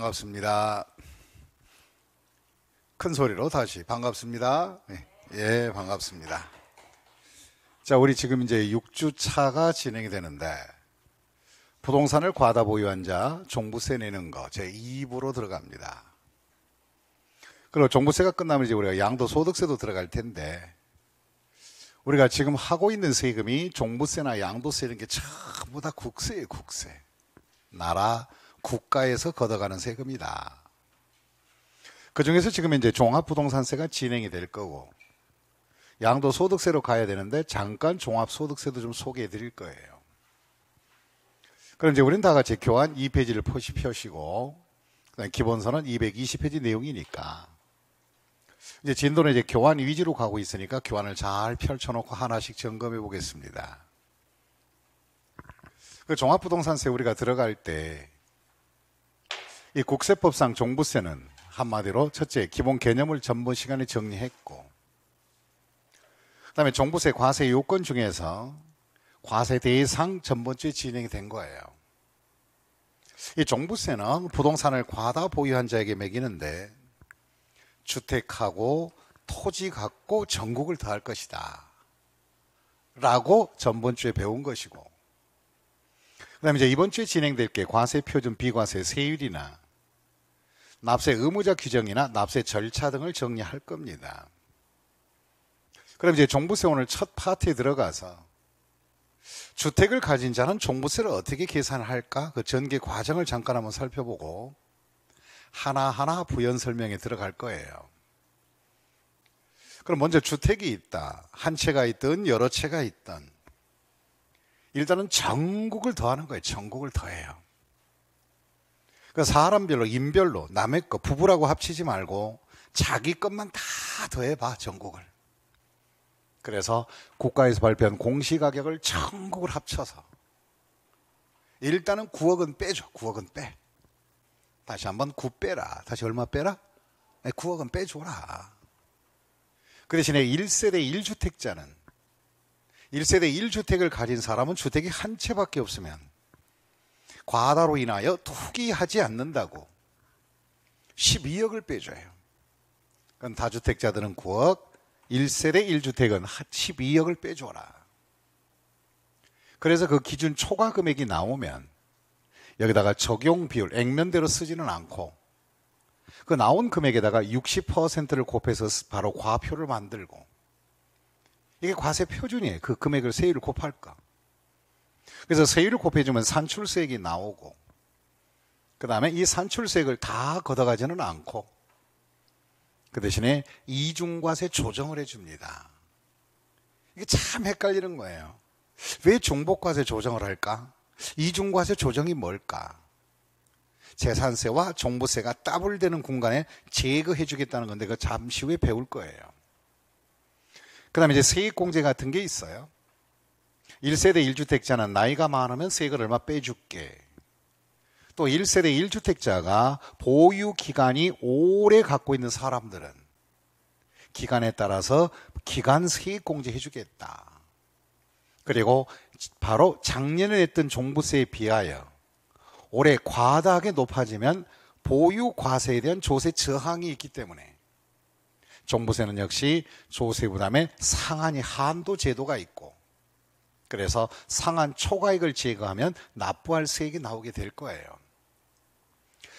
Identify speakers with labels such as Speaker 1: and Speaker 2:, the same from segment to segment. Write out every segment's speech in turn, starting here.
Speaker 1: 반갑습니다. 큰 소리로 다시 반갑습니다. 예, 예 반갑습니다. 자, 우리 지금 이제 6주 차가 진행이 되는데 부동산을 과다 보유한 자 종부세 내는 거 제 2부로 들어갑니다. 그리고 종부세가 끝나면 이제 우리가 양도 소득세도 들어갈 텐데 우리가 지금 하고 있는 세금이 종부세나 양도세 이런 게 전부 다 국세예요, 국세. 나라 국가에서 걷어가는 세금이다. 그 중에서 지금 이제 종합부동산세가 진행이 될 거고 양도소득세로 가야 되는데 잠깐 종합소득세도 좀 소개해 드릴 거예요. 그럼 이제 우리는 다 같이 교환 2페이지를 표시 펴시고 기본서는 220페이지 내용이니까 이제 진도는 이제 교환 위주로 가고 있으니까 교환을 잘 펼쳐놓고 하나씩 점검해 보겠습니다. 그 종합부동산세 우리가 들어갈 때이 국세법상 종부세는 한마디로 첫째 기본 개념을 전번 시간에 정리했고 그다음에 종부세 과세 요건 중에서 과세 대상 전번주에 진행이 된 거예요. 이 종부세는 부동산을 과다 보유한 자에게 매기는데 주택하고 토지 갖고 전국을 더할 것이다. 라고 전번주에 배운 것이고 그다음에 이제 이번 주에 진행될 게 과세 표준 비과세 세율이나 납세 의무자 규정이나 납세 절차 등을 정리할 겁니다. 그럼 이제 종부세 오늘 첫 파트에 들어가서 주택을 가진 자는 종부세를 어떻게 계산할까? 그 전개 과정을 잠깐 한번 살펴보고 하나하나 부연 설명에 들어갈 거예요. 그럼 먼저 주택이 있다. 한 채가 있든 여러 채가 있든 일단은 전국을 더하는 거예요. 전국을 더해요. 그 사람별로 인별로 남의 거 부부라고 합치지 말고 자기 것만 다 더해봐 전국을. 그래서 국가에서 발표한 공시가격을 전국을 합쳐서 일단은 9억은 빼줘. 9억은 빼. 다시 한번 9 빼라. 다시 얼마 빼라? 9억은 빼줘라. 그 대신에 1세대 1주택자는 1세대 1주택을 가진 사람은 주택이 한 채밖에 없으면 과다로 인하여 투기하지 않는다고 12억을 빼줘요. 그건 다주택자들은 9억, 1세대 1주택은 12억을 빼줘라. 그래서 그 기준 초과 금액이 나오면 여기다가 적용 비율 액면대로 쓰지는 않고 그 나온 금액에다가 60%를 곱해서 바로 과표를 만들고 이게 과세 표준이에요. 그 금액을 세율을 곱할까. 그래서 세율을 곱해주면 산출세액이 나오고 그 다음에 이 산출세액을 다 걷어가지는 않고 그 대신에 이중과세 조정을 해줍니다. 이게 참 헷갈리는 거예요. 왜종복과세 조정을 할까? 이중과세 조정이 뭘까? 재산세와 종부세가 따블되는 공간에 제거해 주겠다는 건데 그 잠시 후에 배울 거예요. 그 다음에 이제 세액공제 같은 게 있어요. 1세대 1주택자는 나이가 많으면 세액을 얼마 빼줄게. 또 1세대 1주택자가 보유 기간이 오래 갖고 있는 사람들은 기간에 따라서 기간 세액공제 해주겠다. 그리고 바로 작년에 냈던 종부세에 비하여 올해 과다하게 높아지면 보유 과세에 대한 조세 저항이 있기 때문에 종부세는 역시 조세 부담에 상한이 한도 제도가 있고 그래서 상한 초과익을 제거하면 납부할 세액이 나오게 될 거예요.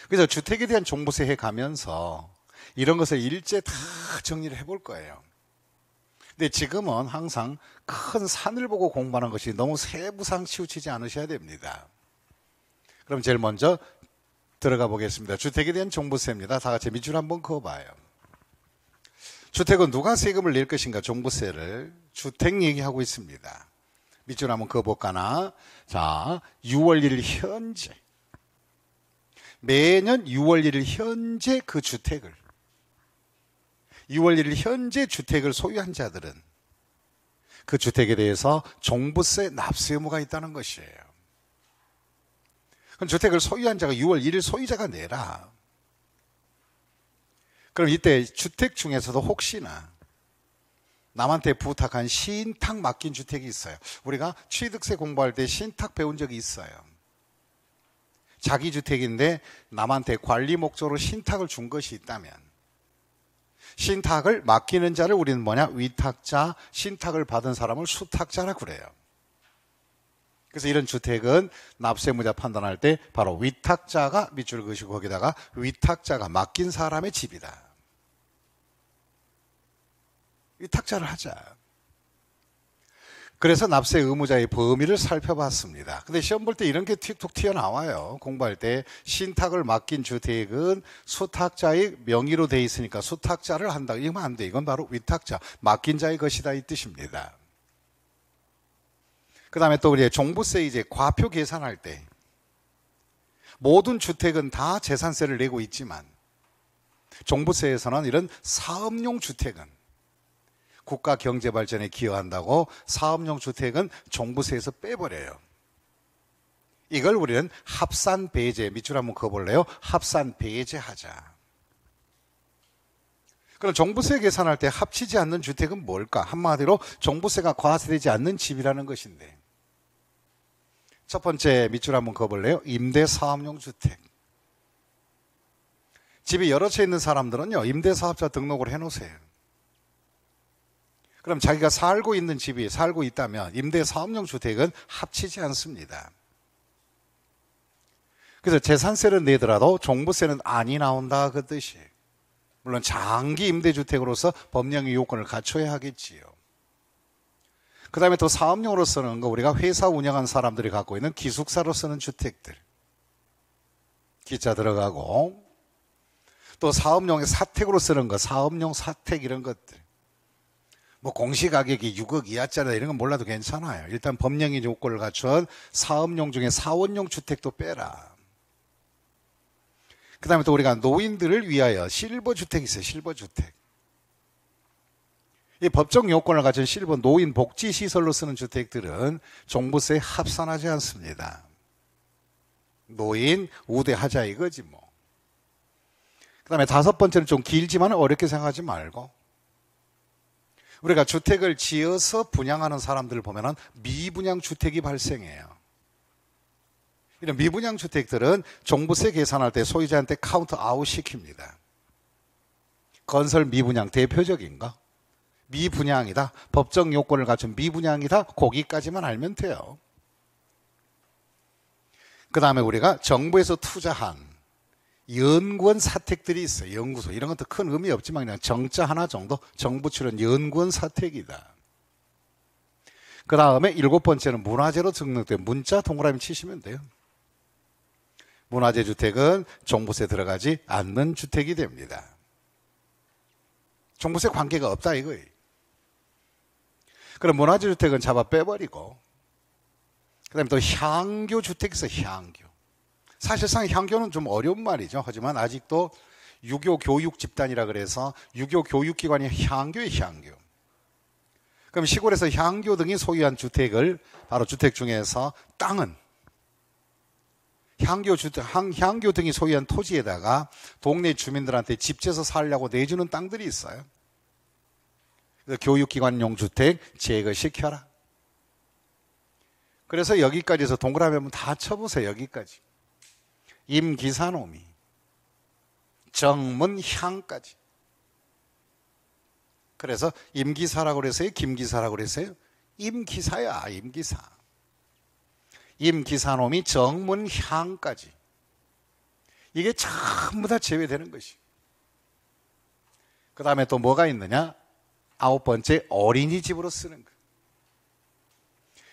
Speaker 1: 그래서 주택에 대한 종부세에 가면서 이런 것을 일제 다 정리를 해볼 거예요. 근데 지금은 항상 큰 산을 보고 공부하는 것이 너무 세부상 치우치지 않으셔야 됩니다. 그럼 제일 먼저 들어가 보겠습니다. 주택에 대한 종부세입니다. 다 같이 밑줄 한번 그어봐요. 주택은 누가 세금을 낼 것인가 종부세를 주택 얘기하고 있습니다. 밑줄 한번 그어볼까나. 자, 6월 1일 현재. 매년 6월 1일 현재 그 주택을 6월 1일 현재 주택을 소유한 자들은 그 주택에 대해서 종부세 납세 의무가 있다는 것이에요. 그럼 주택을 소유한 자가 6월 1일 소유자가 내라. 그럼 이때 주택 중에서도 혹시나 남한테 부탁한 신탁 맡긴 주택이 있어요. 우리가 취득세 공부할 때 신탁 배운 적이 있어요. 자기 주택인데 남한테 관리 목적으로 신탁을 준 것이 있다면 신탁을 맡기는 자를 우리는 뭐냐? 위탁자, 신탁을 받은 사람을 수탁자라 그래요. 그래서 이런 주택은 납세무자 판단할 때 바로 위탁자가 밑줄 그시고 거기다가 위탁자가 맡긴 사람의 집이다. 이 탁자를 하자. 그래서 납세 의무자의 범위를 살펴봤습니다. 근데 시험 볼 때 이런 게 툭툭 튀어나와요. 공부할 때 신탁을 맡긴 주택은 수탁자의 명의로 돼 있으니까 수탁자를 한다. 이면안 돼. 이건 바로 위탁자, 맡긴 자의 것이다 이 뜻입니다. 그다음에 또 우리 종부세 이제 과표 계산할 때 모든 주택은 다 재산세를 내고 있지만 종부세에서는 이런 사업용 주택은 국가 경제 발전에 기여한다고 사업용 주택은 종부세에서 빼버려요. 이걸 우리는 합산 배제 밑줄 한번 그어볼래요? 합산 배제하자. 그럼 종부세 계산할 때 합치지 않는 주택은 뭘까? 한마디로 종부세가 과세되지 않는 집이라는 것인데. 첫 번째 밑줄 한번 그어볼래요? 임대 사업용 주택. 집이 여러 채 있는 사람들은요, 임대사업자 등록을 해놓으세요. 그럼 자기가 살고 있는 집이 살고 있다면 임대 사업용 주택은 합치지 않습니다. 그래서 재산세를 내더라도 종부세는 아니 나온다 그 뜻이. 물론 장기 임대주택으로서 법령의 요건을 갖춰야 하겠지요. 그 다음에 또 사업용으로 쓰는 거 우리가 회사 운영한 사람들이 갖고 있는 기숙사로 쓰는 주택들. 기자 들어가고 또 사업용의 사택으로 쓰는 거 사업용 사택 이런 것들. 뭐 공시가격이 6억 이하짜리 이런 건 몰라도 괜찮아요. 일단 법령인 조건을 갖춘 사업용 중에 사원용 주택도 빼라. 그 다음에 또 우리가 노인들을 위하여 실버 주택이 있어요. 실버 주택. 이법적 요건을 갖춘 실버 노인 복지 시설로 쓰는 주택들은 종부세에 합산하지 않습니다. 노인 우대하자 이거지 뭐. 그 다음에 다섯 번째는 좀 길지만 어렵게 생각하지 말고 우리가 주택을 지어서 분양하는 사람들을 보면 미분양 주택이 발생해요. 이런 미분양 주택들은 종부세 계산할 때 소유자한테 카운트 아웃 시킵니다. 건설 미분양 대표적인가? 미분양이다. 법정 요건을 갖춘 미분양이다. 거기까지만 알면 돼요. 그 다음에 우리가 정부에서 투자한 연구원 사택들이 있어요. 연구소. 이런 것도 큰 의미 없지만 그냥 정자 하나 정도 정부 출연 연구원 사택이다. 그 다음에 일곱 번째는 문화재로 등록된 문자 동그라미 치시면 돼요. 문화재 주택은 종부세 들어가지 않는 주택이 됩니다. 종부세 관계가 없다 이거예요. 그럼 문화재 주택은 잡아 빼버리고 그다음에 또 향교 주택에서 향교. 사실상 향교는 좀 어려운 말이죠. 하지만 아직도 유교 교육 집단이라 그래서 유교 교육 기관이 향교의 향교. 그럼 시골에서 향교 등이 소유한 주택을 바로 주택 중에서 땅은 향교 주택 향교 등이 소유한 토지에다가 동네 주민들한테 집채서 살려고 내주는 땅들이 있어요. 그래서 교육기관용 주택 제거시켜라. 그래서 여기까지 해서 동그라미 한번 다 쳐보세요. 여기까지. 임기사놈이 정문향까지. 그래서 임기사라고 그랬어요? 김기사라고 그랬어요? 임기사야, 임기사. 임기사놈이 정문향까지. 이게 전부 다 제외되는 것이. 그 다음에 또 뭐가 있느냐? 아홉 번째 어린이집으로 쓰는 것.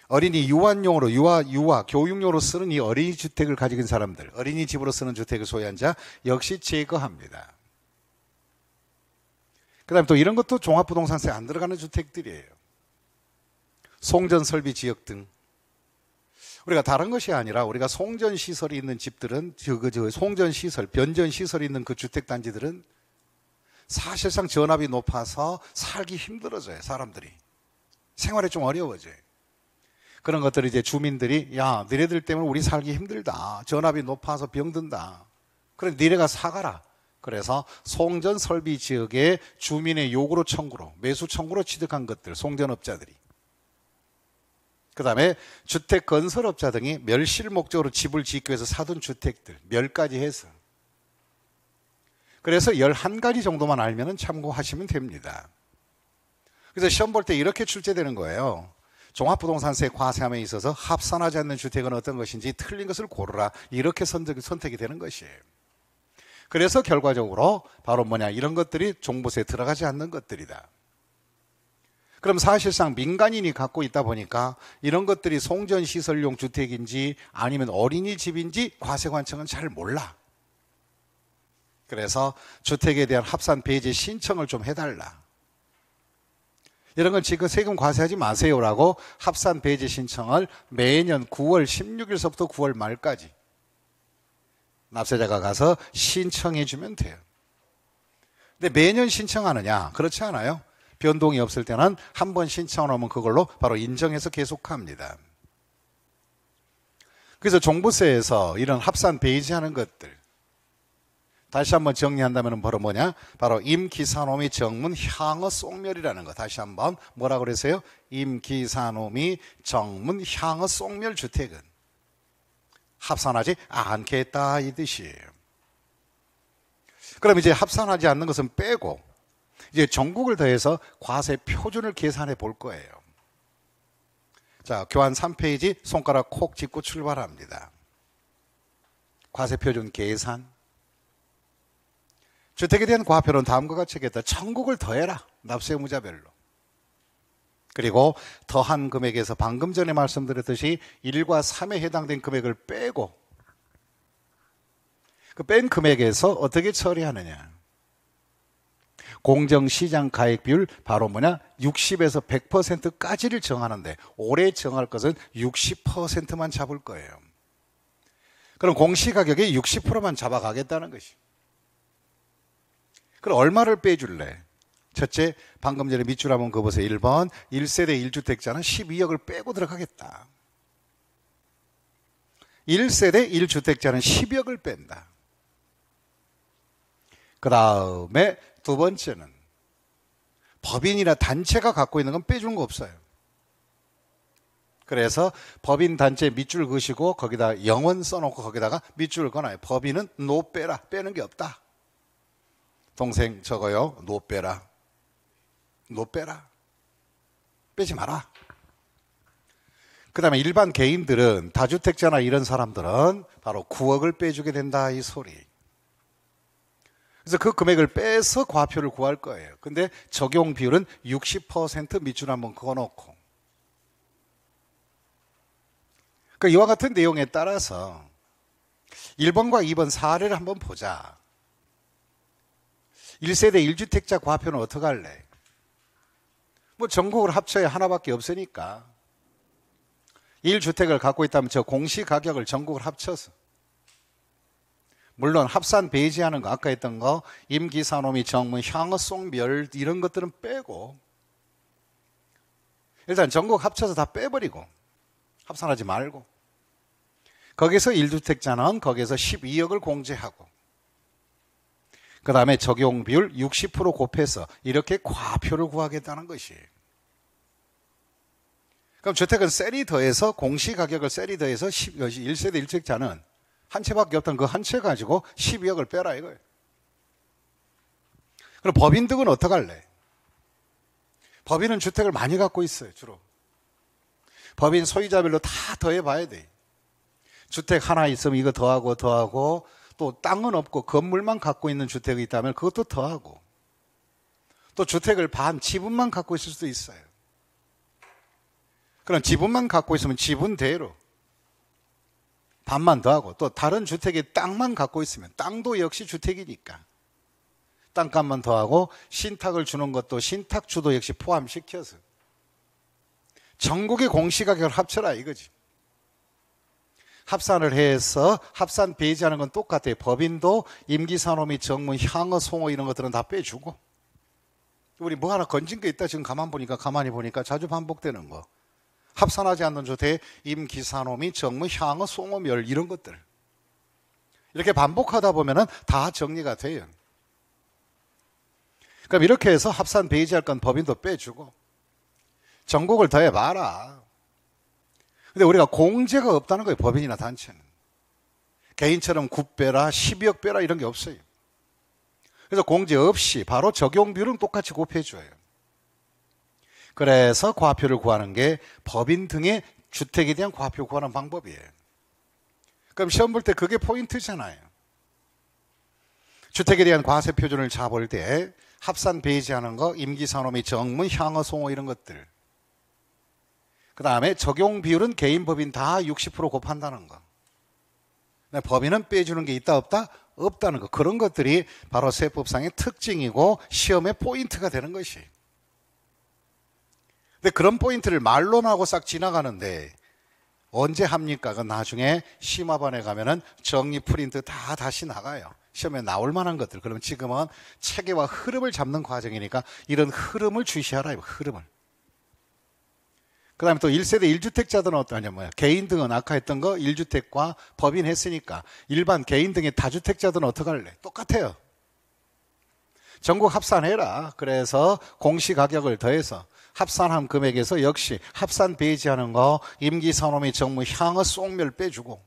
Speaker 1: 어린이 유아용으로 유아 유아 교육용으로 쓰는 이 어린이 주택을 가지고 있는 사람들, 어린이 집으로 쓰는 주택을 소유한 자 역시 제거합니다. 그다음에 또 이런 것도 종합부동산세 안 들어가는 주택들이에요. 송전 설비 지역 등 우리가 다른 것이 아니라 우리가 송전 시설이 있는 집들은 저그 저 송전 시설, 변전 시설이 있는 그 주택 단지들은 사실상 전압이 높아서 살기 힘들어져요, 사람들이. 생활이 좀 어려워져요. 그런 것들을 이제 주민들이 야 너희들 때문에 우리 살기 힘들다 전압이 높아서 병든다 그래 너희가 사가라 그래서 송전 설비 지역에 주민의 요구로 청구로 매수 청구로 취득한 것들 송전업자들이 그 다음에 주택 건설업자 등이 멸실 목적으로 집을 짓기 위해서 사둔 주택들 멸까지 해서 그래서 11가지 정도만 알면 참고하시면 됩니다 그래서 시험 볼 때 이렇게 출제되는 거예요 종합부동산세 과세함에 있어서 합산하지 않는 주택은 어떤 것인지 틀린 것을 고르라 이렇게 선택이 되는 것이에요. 그래서 결과적으로 바로 뭐냐 이런 것들이 종부세에 들어가지 않는 것들이다. 그럼 사실상 민간인이 갖고 있다 보니까 이런 것들이 송전시설용 주택인지 아니면 어린이집인지 과세관청은 잘 몰라. 그래서 주택에 대한 합산 배제 신청을 좀 해달라. 이런 건 지금 세금 과세하지 마세요라고 합산 배제 신청을 매년 9월 16일서부터 9월 말까지 납세자가 가서 신청해 주면 돼요. 근데 매년 신청하느냐? 그렇지 않아요. 변동이 없을 때는 한 번 신청을 하면 그걸로 바로 인정해서 계속합니다. 그래서 종부세에서 이런 합산 배제하는 것들 다시 한번 정리한다면 바로 뭐냐? 바로 임기산놈이 정문 향어 송멸이라는 거. 다시 한번 뭐라 그러세요? 임기산놈이 정문 향어 송멸 주택은 합산하지 않겠다 이 뜻이에요. 그럼 이제 합산하지 않는 것은 빼고 이제 전국을 더해서 과세 표준을 계산해 볼 거예요. 자, 교환 3페이지 손가락 콕 짚고 출발합니다. 과세 표준 계산 주택에 대한 과표는 다음과 같이 얘기다 천국을 더해라. 납세무자별로 그리고 더한 금액에서 방금 전에 말씀드렸듯이 1과 3에 해당된 금액을 빼고 그 뺀 금액에서 어떻게 처리하느냐. 공정시장 가액 비율 바로 뭐냐? 60에서 100%까지를 정하는데 올해 정할 것은 60%만 잡을 거예요. 그럼 공시가격의 60%만 잡아가겠다는 것이 그럼 얼마를 빼줄래? 첫째, 방금 전에 밑줄 한번 그어보세요. 1번, 1세대 1주택자는 12억을 빼고 들어가겠다. 1세대 1주택자는 10억을 뺀다. 그 다음에 두 번째는 법인이나 단체가 갖고 있는 건 빼준 거 없어요. 그래서 법인 단체 밑줄 그시고 거기다 영원 써놓고 거기다가 밑줄 을 거나요. 법인은 노 빼라. 빼는 게 없다. 동생 저거요. 노 빼라. 노 빼라. 빼지 마라. 그 다음에 일반 개인들은 다주택자나 이런 사람들은 바로 9억을 빼주게 된다 이 소리. 그래서 그 금액을 빼서 과표를 구할 거예요. 근데 적용 비율은 60% 밑줄 한번 그어놓고. 그러니까 이와 같은 내용에 따라서 1번과 2번 사례를 한번 보자. 1세대 1주택자 과표는 어떻게 할래? 뭐 전국을 합쳐야 하나밖에 없으니까 1주택을 갖고 있다면 저 공시가격을 전국을 합쳐서 물론 합산 배제하는 거 아까 했던 거임기산업이 정문 향어송멸 이런 것들은 빼고 일단 전국 합쳐서 다 빼버리고 합산하지 말고 거기서 1주택자는 거기서 12억을 공제하고 그 다음에 적용 비율 60% 곱해서 이렇게 과표를 구하겠다는 것이 그럼 주택은 셀이 더해서 공시가격을 셀이 더해서 10, 1세대 어, 1주택자는 한 채밖에 없던 그 한 채 가지고 12억을 빼라 이거예요. 그럼 법인 득은 어떡할래? 법인은 주택을 많이 갖고 있어요, 주로. 법인 소유자별로 다 더해봐야 돼. 주택 하나 있으면 이거 더하고 더하고 또 땅은 없고 건물만 갖고 있는 주택이 있다면 그것도 더하고 또 주택을 반 지분만 갖고 있을 수도 있어요. 그럼 지분만 갖고 있으면 지분대로 반만 더하고 또 다른 주택의 땅만 갖고 있으면 땅도 역시 주택이니까 땅값만 더하고 신탁을 주는 것도 신탁주도 역시 포함시켜서 전국의 공시가격을 합쳐라 이거지. 합산을 해서 합산 배제하는 건 똑같아요. 법인도 임기산호 및 정문, 향어, 송어 이런 것들은 다 빼주고 우리 뭐 하나 건진 게 있다 지금 가만 보니까 가만히 보니까 자주 반복되는 거 합산하지 않는 조태 임기산호 및 정문, 향어, 송어, 멸 이런 것들 이렇게 반복하다 보면은 다 정리가 돼요. 그럼 이렇게 해서 합산 배제할 건 법인도 빼주고 전곡을 더해봐라. 근데 우리가 공제가 없다는 거예요. 법인이나 단체는. 개인처럼 9배라 12억 배라 이런 게 없어요. 그래서 공제 없이 바로 적용비율은 똑같이 곱해줘요. 그래서 과표를 구하는 게 법인 등의 주택에 대한 과표 구하는 방법이에요. 그럼 시험 볼 때 그게 포인트잖아요. 주택에 대한 과세 표준을 잡을 때 합산 배제하는 거, 임기산업및 정문, 향어, 송어 이런 것들. 그 다음에 적용 비율은 개인 법인 다 60% 곱한다는 거. 법인은 빼주는 게 있다 없다? 없다는 거. 그런 것들이 바로 세법상의 특징이고 시험의 포인트가 되는 것이. 근데 그런 포인트를 말로만 하고 싹 지나가는데 언제 합니까? 그 나중에 심화반에 가면은 정리 프린트 다 다시 나가요. 시험에 나올 만한 것들. 그러면 지금은 체계와 흐름을 잡는 과정이니까 이런 흐름을 주시하라. 흐름을. 그 다음에 또 1세대 1주택자들은 어떠냐, 뭐야. 개인 등은 아까 했던 거 1주택과 법인 했으니까 일반 개인 등의 다주택자들은 어떡할래? 똑같아요. 전국 합산해라. 그래서 공시 가격을 더해서 합산한 금액에서 역시 합산 배제하는 거 임기 선호 및 정무 향후 쏭멸 빼주고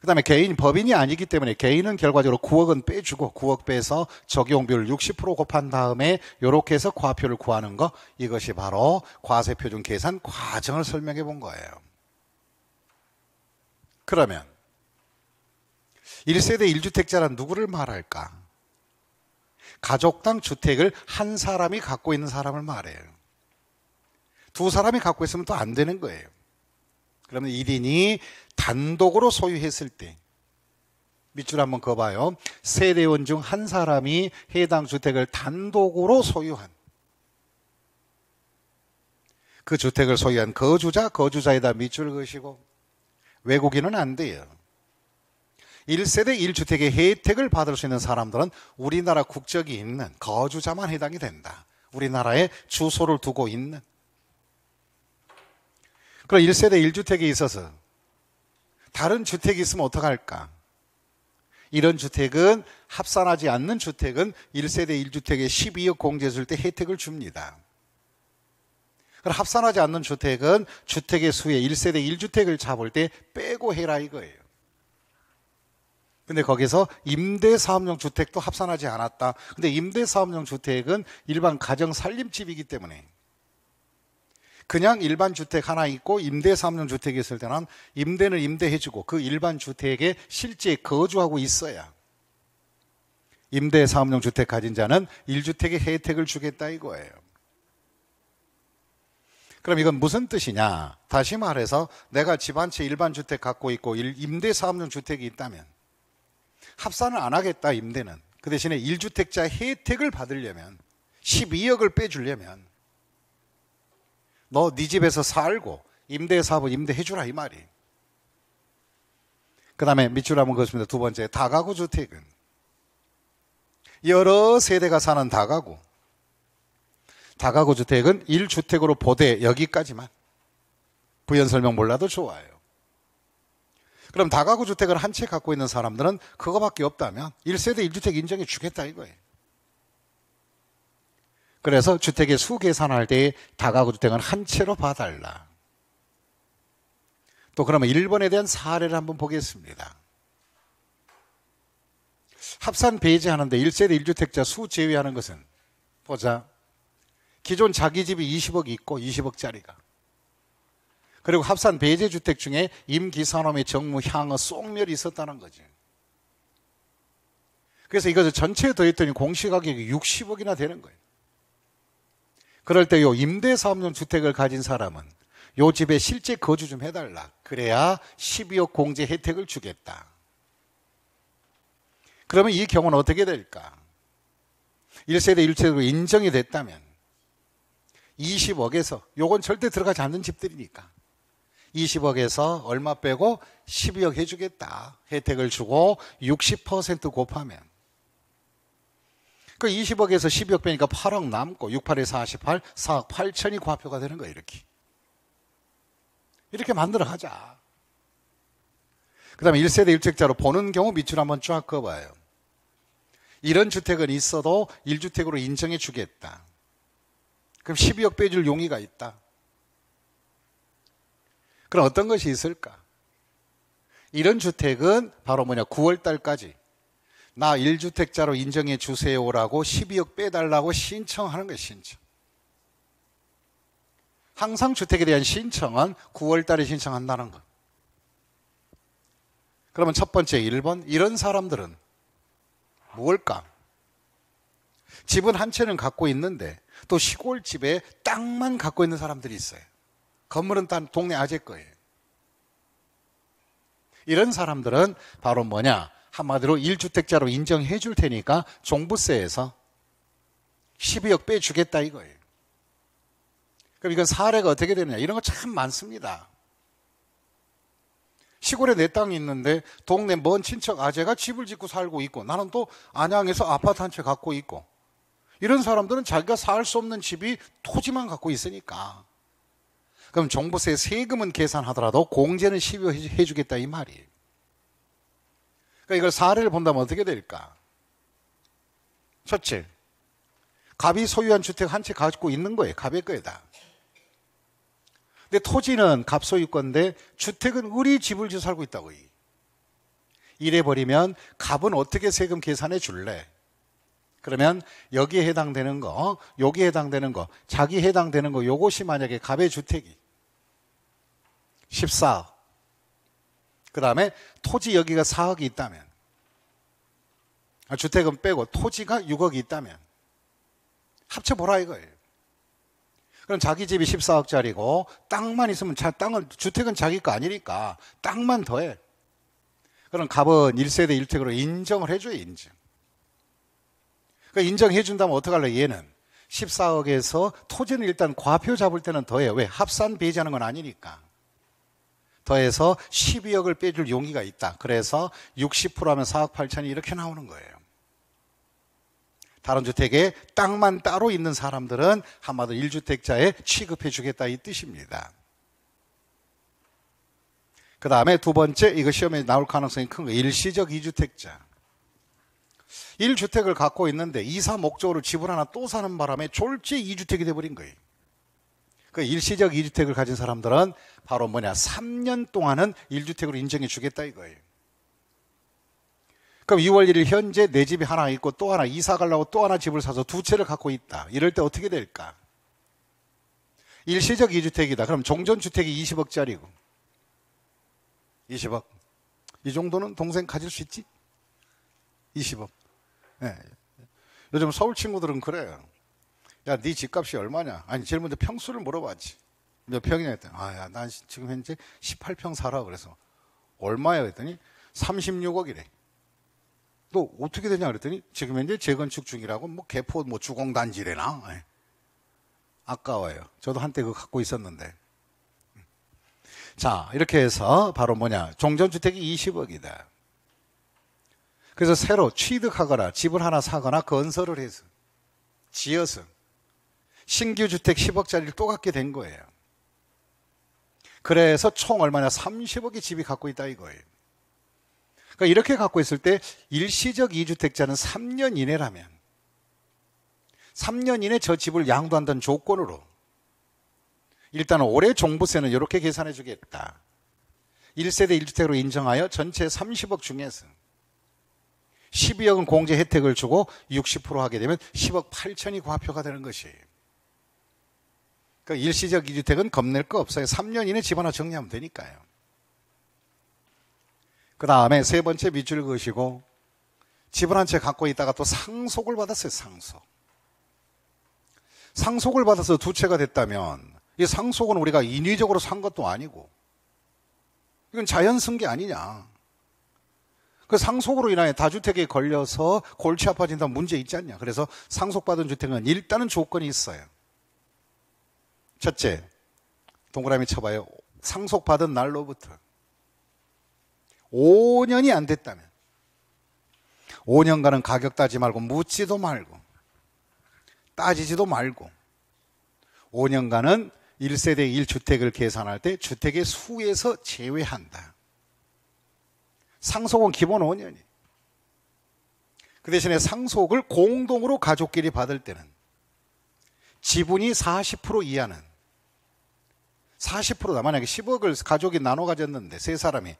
Speaker 1: 그다음에 개인 법인이 아니기 때문에 개인은 결과적으로 9억은 빼주고 9억 빼서 적용비율 60% 곱한 다음에 요렇게 해서 과표를 구하는 거 이것이 바로 과세 표준 계산 과정을 설명해 본 거예요. 그러면 1세대 1주택자란 누구를 말할까? 가족당 주택을 한 사람이 갖고 있는 사람을 말해요. 두 사람이 갖고 있으면 또 안 되는 거예요. 그러면 1인이 단독으로 소유했을 때 밑줄 한번 그어봐요. 세대원 중 한 사람이 해당 주택을 단독으로 소유한 그 주택을 소유한 거주자, 거주자에다 밑줄 그으시고 외국인은 안 돼요. 1세대 1주택의 혜택을 받을 수 있는 사람들은 우리나라 국적이 있는 거주자만 해당이 된다. 우리나라에 주소를 두고 있는. 그럼 1세대 1주택에 있어서 다른 주택이 있으면 어떡할까? 이런 주택은 합산하지 않는 주택은 1세대 1주택에 12억 공제줄 때 혜택을 줍니다. 합산하지 않는 주택은 주택의 수에 1세대 1주택을 잡을 때 빼고 해라 이거예요. 근데 거기서 임대사업용 주택도 합산하지 않았다. 근데 임대사업용 주택은 일반 가정 살림집이기 때문에 그냥 일반 주택 하나 있고 임대 사업용 주택이 있을 때는 임대는 임대해주고 그 일반 주택에 실제 거주하고 있어야 임대 사업용 주택 가진 자는 1주택에 혜택을 주겠다 이거예요. 그럼 이건 무슨 뜻이냐? 다시 말해서 내가 집 한 채 일반 주택 갖고 있고 임대 사업용 주택이 있다면 합산을 안 하겠다 임대는 그 대신에 1주택자 혜택을 받으려면 12억을 빼주려면 너네 집에서 살고 임대 사업은 임대해주라 이 말이. 그 다음에 밑줄 한번 그었습니다. 두 번째 다가구 주택은 여러 세대가 사는 다가구. 다가구 주택은 1주택으로 보되 여기까지만. 부연 설명 몰라도 좋아요. 그럼 다가구 주택을 한 채 갖고 있는 사람들은 그거밖에 없다면 1세대 1주택 인정해 주겠다 이거예요. 그래서 주택의 수 계산할 때 다가구 주택은 한 채로 봐달라. 또 그러면 일본에 대한 사례를 한번 보겠습니다. 합산 배제하는데 1세대 1주택자 수 제외하는 것은 보자. 기존 자기 집이 20억이 있고 20억짜리가. 그리고 합산 배제 주택 중에 임기산업의 정무, 향어, 쏭멸이 있었다는 거지. 그래서 이것을 전체에 더했더니 공시가격이 60억이나 되는 거예요. 그럴 때 요 임대 사업용 주택을 가진 사람은 요 집에 실제 거주 좀 해달라. 그래야 12억 공제 혜택을 주겠다. 그러면 이 경우는 어떻게 될까? 1세대 1세대로 인정이 됐다면 20억에서 요건 절대 들어가지 않는 집들이니까 20억에서 얼마 빼고 12억 해주겠다. 혜택을 주고 60% 곱하면 그 20억에서 12억 빼니까 8억 남고 68에 48, 4억 8천이 과표가 되는 거예요, 이렇게. 이렇게 만들어 가자. 그 다음에 1세대 일택자로 보는 경우 밑줄 한번 쫙 그어봐요. 이런 주택은 있어도 1주택으로 인정해 주겠다. 그럼 12억 빼줄 용의가 있다. 그럼 어떤 것이 있을까? 이런 주택은 바로 뭐냐, 9월 달까지 나 1주택자로 인정해 주세요라고 12억 빼달라고 신청하는 거예요, 신청. 항상 주택에 대한 신청은 9월 달에 신청한다는 거. 그러면 첫 번째 1번, 이런 사람들은 뭘까? 집은 한 채는 갖고 있는데 또 시골집에 땅만 갖고 있는 사람들이 있어요. 건물은 딴 동네 아재 거예요. 이런 사람들은 바로 뭐냐? 한마디로 1주택자로 인정해 줄 테니까 종부세에서 12억 빼주겠다 이거예요. 그럼 이건 사례가 어떻게 되느냐. 이런 거 참 많습니다. 시골에 내 땅이 있는데 동네 먼 친척 아재가 집을 짓고 살고 있고 나는 또 안양에서 아파트 한 채 갖고 있고 이런 사람들은 자기가 살 수 없는 집이 토지만 갖고 있으니까 그럼 종부세 세금은 계산하더라도 공제는 12억 해 주겠다 이 말이에요. 그러니까 이걸 사례를 본다면 어떻게 될까? 첫째, 갑이 소유한 주택 한 채 가지고 있는 거예요. 갑의 거에다. 근데 토지는 갑 소유권인데 주택은 우리 집을 지어 살고 있다고. 이래 버리면 갑은 어떻게 세금 계산해 줄래? 그러면 여기에 해당되는 거, 여기에 해당되는 거, 자기 해당되는 거, 요것이 만약에 갑의 주택이 14그 다음에 토지 여기가 4억이 있다면 아, 주택은 빼고 토지가 6억이 있다면 합쳐보라 이거예요. 그럼 자기 집이 14억짜리고 땅만 있으면 자, 땅은 주택은 자기 거 아니니까 땅만 더해. 그럼 갑은 1세대 1택으로 인정을 해줘요 인정. 그 그러니까 인정해준다면 어떡할래 얘는 14억에서 토지는 일단 과표 잡을 때는 더해. 왜? 합산 배제하는 건 아니니까. 더해서 12억을 빼줄 용의가 있다. 그래서 60%하면 4억 8천이 이렇게 나오는 거예요. 다른 주택에 땅만 따로 있는 사람들은 한마디로 1주택자에 취급해 주겠다 이 뜻입니다. 그 다음에 두 번째 이거 시험에 나올 가능성이 큰거예요 일시적 2주택자. 1주택을 갖고 있는데 이사 목적으로 집을 하나 또 사는 바람에 졸지 2주택이 돼버린 거예요. 그 일시적 2주택을 가진 사람들은 바로 뭐냐 3년 동안은 1주택으로 인정해 주겠다 이거예요. 그럼 2월 1일 현재 내 집이 하나 있고 또 하나 이사 가려고 또 하나 집을 사서 두 채를 갖고 있다. 이럴 때 어떻게 될까? 일시적 2주택이다. 그럼 종전 주택이 20억짜리고 20억. 이 정도는 동생 가질 수 있지? 20억. 네. 예. 요즘 서울 친구들은 그래요. 야, 네 집값이 얼마냐? 아니, 제일 먼저 평수를 물어봤지. 몇 평이냐 했더니, 아, 야, 난 지금 현재 18평 살아. 그래서, 얼마야? 했더니, 36억이래. 또 어떻게 되냐? 그랬더니, 지금 현재 재건축 중이라고, 뭐, 개포, 뭐, 주공단지래나. 예. 아까워요. 저도 한때 그거 갖고 있었는데. 자, 이렇게 해서 바로 뭐냐. 종전주택이 20억이다. 그래서 새로 취득하거나 집을 하나 사거나 건설을 해서, 지어서, 신규 주택 10억짜리를 또 갖게 된 거예요. 그래서 총 얼마나 30억의 집이 갖고 있다 이거예요. 그러니까 이렇게 갖고 있을 때 일시적 2주택자는 3년 이내라면 3년 이내 저 집을 양도한다는 조건으로 일단 올해 종부세는 이렇게 계산해 주겠다. 1세대 1주택으로 인정하여 전체 30억 중에서 12억은 공제 혜택을 주고 60% 하게 되면 10억 8천이 과표가 되는 것이에요. 그러니까 일시적 이주택은 겁낼 거 없어요. 3년 이내 집 하나 정리하면 되니까요. 그 다음에 세 번째 밑줄 그으시고 집을 한 채 갖고 있다가 또 상속을 받았어요. 상속. 상속을 받아서 두 채가 됐다면 이 상속은 우리가 인위적으로 산 것도 아니고 이건 자연승계 아니냐. 그 상속으로 인하여 다주택에 걸려서 골치 아파진다 문제 있지 않냐. 그래서 상속받은 주택은 일단은 조건이 있어요. 첫째, 동그라미 쳐봐요. 상속받은 날로부터 5년이 안 됐다면 5년간은 가격 따지 말고 묻지도 말고 따지지도 말고 5년간은 1세대 1주택을 계산할 때 주택의 수에서 제외한다. 상속은 기본 5년이. 그 대신에 상속을 공동으로 가족끼리 받을 때는 지분이 40% 이하는 40%다. 만약에 10억을 가족이 나눠 가졌는데 세 사람이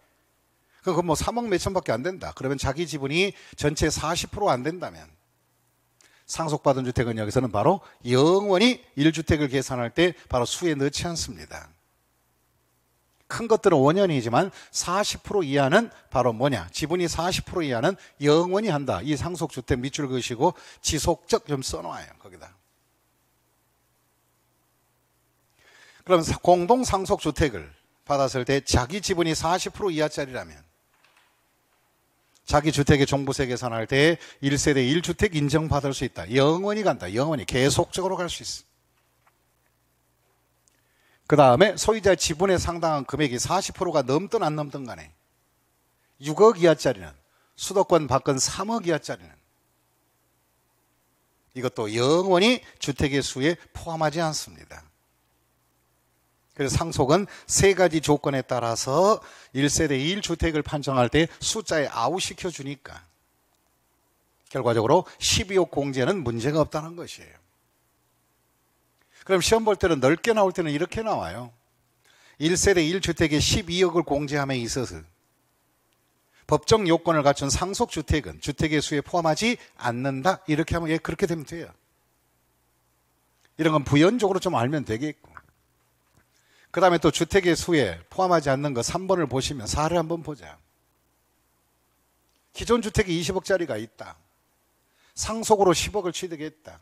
Speaker 1: 그거 뭐 3억 몇천밖에 안 된다. 그러면 자기 지분이 전체 40%안 된다면 상속받은 주택은 여기서는 바로 영원히 1주택을 계산할 때 바로 수에 넣지 않습니다. 큰 것들은 5년이지만 40% 이하는 바로 뭐냐? 지분이 40% 이하는 영원히 한다. 이 상속주택 밑줄 그으시고 지속적 좀 써놔요. 거기다. 그럼 공동 상속 주택을 받았을 때 자기 지분이 40% 이하짜리라면 자기 주택의 종부세 계산할 때 1세대 1주택 인정받을 수 있다. 영원히 간다. 영원히 계속적으로 갈 수 있어. 그 다음에 소유자 지분에 상당한 금액이 40%가 넘든 안 넘든 간에 6억 이하짜리는 수도권 밖은 3억 이하짜리는 이것도 영원히 주택의 수에 포함하지 않습니다. 그래서 상속은 세 가지 조건에 따라서 1세대 1주택을 판정할 때 숫자에 아웃시켜 주니까 결과적으로 12억 공제는 문제가 없다는 것이에요. 그럼 시험 볼 때는 넓게 나올 때는 이렇게 나와요. 1세대 1주택에 12억을 공제함에 있어서 법정 요건을 갖춘 상속주택은 주택의 수에 포함하지 않는다. 이렇게 하면 예, 그렇게 되면 돼요. 이런 건 부연적으로 좀 알면 되겠고. 그 다음에 또 주택의 수에 포함하지 않는 거 3번을 보시면 사를 한번 보자. 기존 주택이 20억짜리가 있다. 상속으로 10억을 취득했다.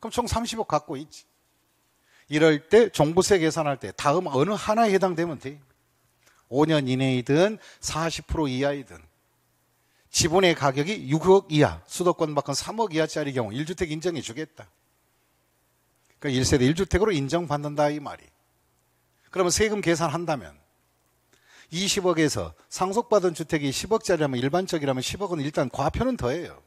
Speaker 1: 그럼 총 30억 갖고 있지. 이럴 때 종부세 계산할 때 다음 어느 하나에 해당되면 돼. 5년 이내이든 40% 이하이든 지분의 가격이 6억 이하, 수도권 밖은 3억 이하짜리 경우 1주택 인정해 주겠다. 그러니까 1세대 1주택으로 인정받는다 이 말이. 그러면 세금 계산한다면 20억에서 상속받은 주택이 10억짜리라면 일반적이라면 10억은 일단 과표는 더해요.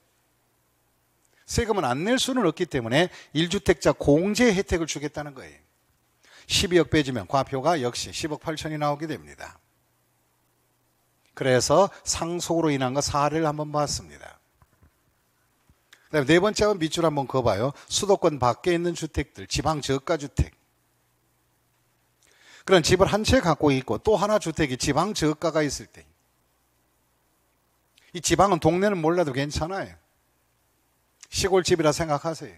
Speaker 1: 세금은 안 낼 수는 없기 때문에 1주택자 공제 혜택을 주겠다는 거예요. 12억 빼주면 과표가 역시 10억 8천이 나오게 됩니다. 그래서 상속으로 인한 거 사례를 한번 봤습니다. 그다음에 네 번째는 밑줄 한번 그어봐요. 수도권 밖에 있는 주택들, 지방 저가 주택. 그런 집을 한 채 갖고 있고 또 하나 주택이 지방 저가가 있을 때. 이 지방은 동네는 몰라도 괜찮아요. 시골집이라 생각하세요.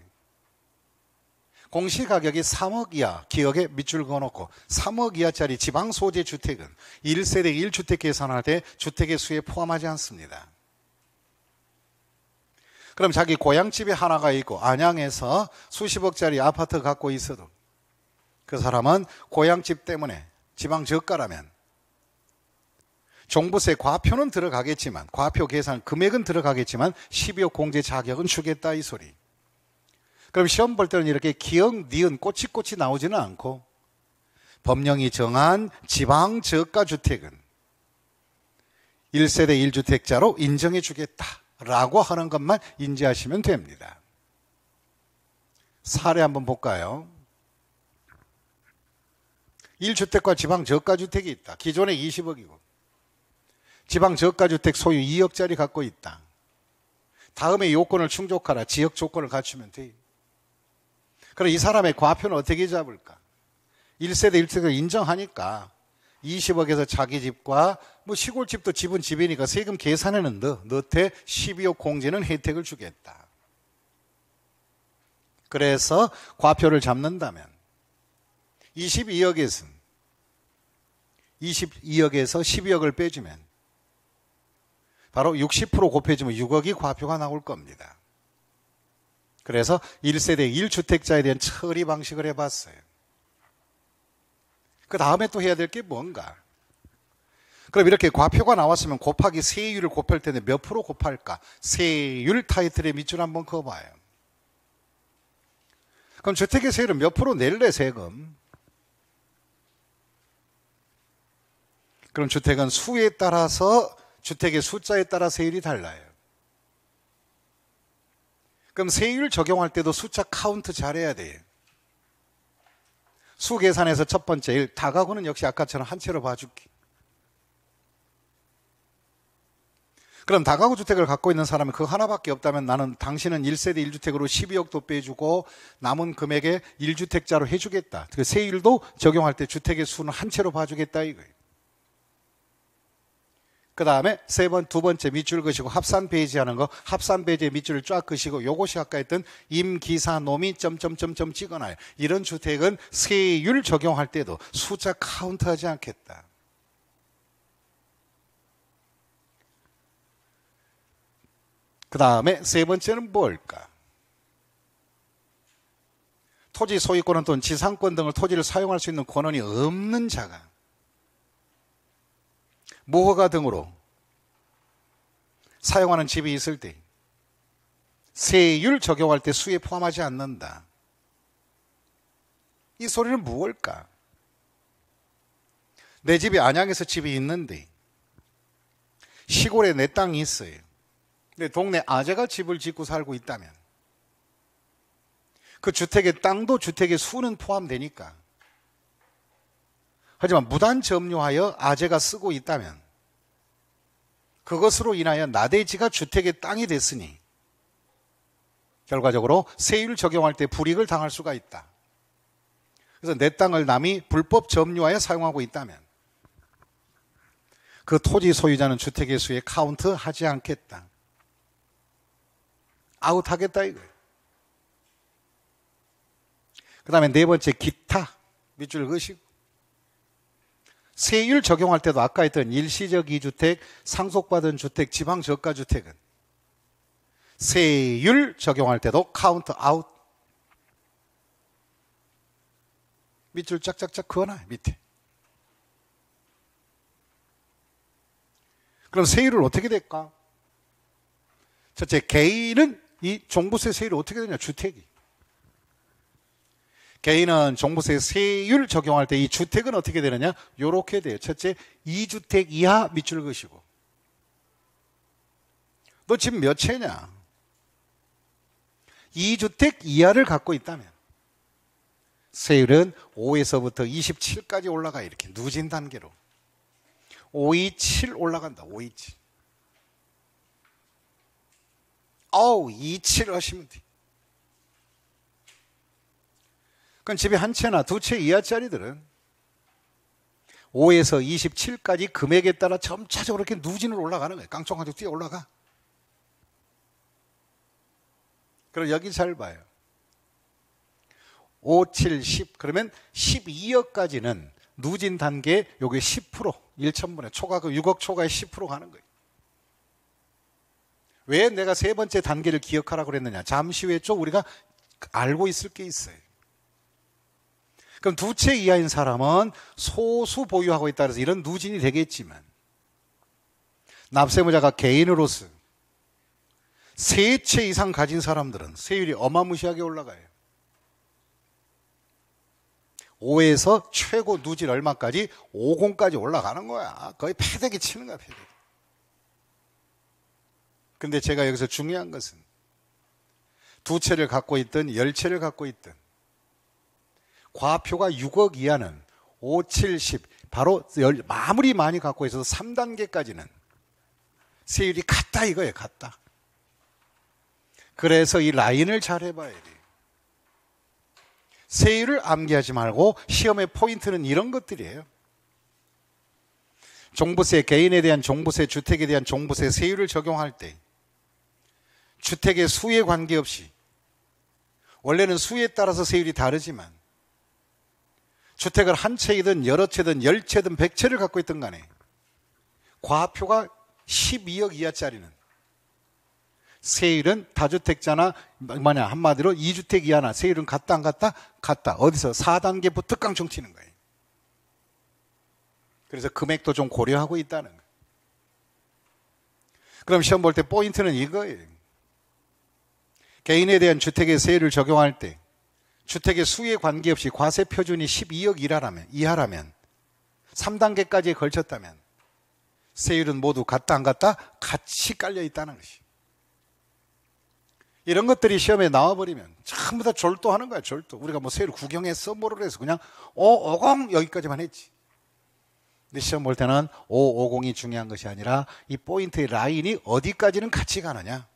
Speaker 1: 공시가격이 3억 이하 기억에 밑줄 그어놓고 3억 이하짜리 지방 소재 주택은 1세대 1주택 계산할 때 주택의 수에 포함하지 않습니다. 그럼 자기 고향집이 하나가 있고 안양에서 수십억짜리 아파트 갖고 있어도 그 사람은 고향집 때문에 지방 저가라면 종부세 과표는 들어가겠지만 과표 계산 금액은 들어가겠지만 12억 공제 자격은 주겠다 이 소리. 그럼 시험 볼 때는 이렇게 기억 니은 꼬치꼬치 나오지는 않고 법령이 정한 지방 저가 주택은 1세대 1주택자로 인정해 주겠다라고 하는 것만 인지하시면 됩니다. 사례 한번 볼까요? 1주택과 지방 저가주택이 있다. 기존에 20억이고. 지방 저가주택 소유 2억짜리 갖고 있다. 다음에 요건을 충족하라. 지역 조건을 갖추면 돼. 그럼 이 사람의 과표는 어떻게 잡을까? 1세대 1주택을 인정하니까 20억에서 자기 집과 뭐 시골집도 집은 집이니까 세금 계산에는 너, 넣되 12억 공제는 혜택을 주겠다. 그래서 과표를 잡는다면 2 2억에서습 22억에서 12억을 빼주면 바로 60% 곱해주면 6억이 과표가 나올 겁니다. 그래서 1세대 1주택자에 대한 처리 방식을 해봤어요. 그 다음에 또 해야 될 게 뭔가? 그럼 이렇게 과표가 나왔으면 곱하기 세율을 곱할 텐데 몇 프로 곱할까? 세율 타이틀에 밑줄 한번 그어봐요. 그럼 주택의 세율은 몇 프로 낼래 세금? 그럼 주택은 수에 따라서 주택의 숫자에 따라 세율이 달라요. 그럼 세율 적용할 때도 숫자 카운트 잘해야 돼요. 수 계산에서 첫 번째 일, 다가구는 역시 아까처럼 한 채로 봐줄게. 그럼 다가구 주택을 갖고 있는 사람이 그 하나밖에 없다면 나는 당신은 1세대 1주택으로 12억 도빼주고 남은 금액에 1주택자로 해주겠다. 그 세율도 적용할 때 주택의 수는 한 채로 봐주겠다 이거예요. 그 다음에 세 번, 두 번째 밑줄 그시고 합산 베이지 하는 거, 합산 베이지 밑줄을 쫙 그시고 요것이 아까 했던 임기사놈이 점점점점 찍어놔요. 이런 주택은 세율 적용할 때도 숫자 카운트하지 않겠다. 그 다음에 세 번째는 뭘까? 토지 소유권 은 또는 지상권 등을 토지를 사용할 수 있는 권한이 없는 자가 무허가 등으로 사용하는 집이 있을 때 세율 적용할 때 수에 포함하지 않는다. 이 소리는 무엇일까? 내 집이 안양에서 집이 있는데 시골에 내 땅이 있어요. 근데 동네 아재가 집을 짓고 살고 있다면 그 주택의 땅도 주택의 수는 포함되니까 하지만 무단 점유하여 아재가 쓰고 있다면 그것으로 인하여 나대지가 주택의 땅이 됐으니 결과적으로 세율 적용할 때 불이익을 당할 수가 있다. 그래서 내 땅을 남이 불법 점유하여 사용하고 있다면 그 토지 소유자는 주택의 수에 카운트 하지 않겠다. 아웃하겠다 이거예요. 그 다음에 네 번째 기타 밑줄 그시고 세율 적용할 때도 아까 했던 일시적 이주택, 상속받은 주택, 지방 저가 주택은 세율 적용할 때도 카운트 아웃. 밑줄 쫙쫙짝 그어놔요, 밑에. 그럼 세율은 어떻게 될까? 첫째, 개인은 이 종부세 세율이 어떻게 되냐, 주택이. 개인은 종부세 세율 적용할 때 이 주택은 어떻게 되느냐? 요렇게 돼요. 첫째, 2주택 이하 밑줄 그시고. 너 지금 몇 채냐? 2주택 이하를 갖고 있다면 세율은 5에서부터 27까지 올라가 이렇게 누진 단계로 527 올라간다 527 어우 27 하시면 돼 그건 집에 한 채나 두 채 이하짜리들은 5에서 27까지 금액에 따라 점차적으로 이렇게 누진을 올라가는 거예요. 깡총깡총 뛰어 올라가. 그럼 여기 잘 봐요. 5, 7, 10 그러면 12억까지는 누진 단계 요게 10% 1천분의 초과금 6억 그 초과의 10% 가는 거예요. 왜 내가 세 번째 단계를 기억하라고 그랬느냐? 잠시 후에 좀 우리가 알고 있을 게 있어요. 그럼 두 채 이하인 사람은 소수 보유하고 있다 그래서 이런 누진이 되겠지만 납세무자가 개인으로서 세 채 이상 가진 사람들은 세율이 어마무시하게 올라가요. 5에서 최고 누진 얼마까지 50까지 올라가는 거야. 거의 패대기 치는 거야, 패대기. 근데 제가 여기서 중요한 것은 두 채를 갖고 있든 열 채를 갖고 있든 과표가 6억 이하는 5, 7, 10 바로 마무리 많이 갖고 있어서 3단계까지는 세율이 같다 이거예요. 같다. 그래서 이 라인을 잘 해봐야 돼 세율을 암기하지 말고 시험의 포인트는 이런 것들이에요. 종부세, 개인에 대한 종부세, 주택에 대한 종부세 세율을 적용할 때 주택의 수에 관계없이 원래는 수에 따라서 세율이 다르지만 주택을 한 채이든 여러 채든 열 채든 백 채를 갖고 있던 간에 과표가 12억 이하짜리는 세율은 다주택자나 만약 한마디로 이주택 이하나 세율은 갔다 안 갔다 갔다 어디서 4단계부터 깡총 튀는 거예요. 그래서 금액도 좀 고려하고 있다는 거예요. 그럼 시험 볼 때 포인트는 이거예요. 개인에 대한 주택의 세율을 적용할 때 주택의 수에 관계없이 과세 표준이 12억 이하라면, 이하라면 3단계까지 걸쳤다면 세율은 모두 같다 안 같다 같이 깔려 있다는 것이. 이런 것들이 시험에 나와버리면 전부 다 졸도하는 거야, 졸도. 우리가 뭐 세율 구경했어, 뭐를 해서 그냥 오, 어, 오공 여기까지만 했지. 근데 시험 볼 때는 오, 오공이 중요한 것이 아니라 이 포인트의 라인이 어디까지는 같이 가느냐.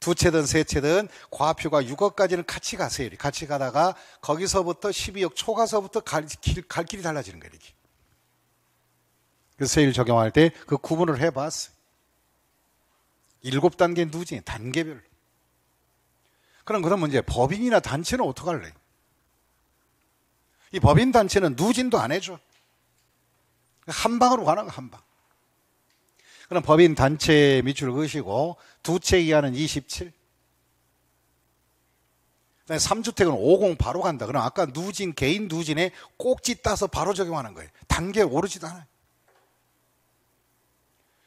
Speaker 1: 두 채든 세 채든 과표가 6억까지는 같이 가세요. 같이 가다가 거기서부터 12억 초가서부터 갈, 길, 갈 길이 달라지는 거예요. 이렇게. 그래서 세율 적용할 때 그 구분을 해봤어요. 일곱 단계 누진, 단계별로. 그럼 그런 문제, 법인이나 단체는 어떡할래? 이 법인 단체는 누진도 안 해줘. 한 방으로 가는 거한 방. 그럼 법인 단체 밑줄 그으시고 두 채 이하는 27. 3주택은 50 바로 간다. 그럼 아까 누진 개인 누진에 꼭지 따서 바로 적용하는 거예요. 단계 오르지도 않아요.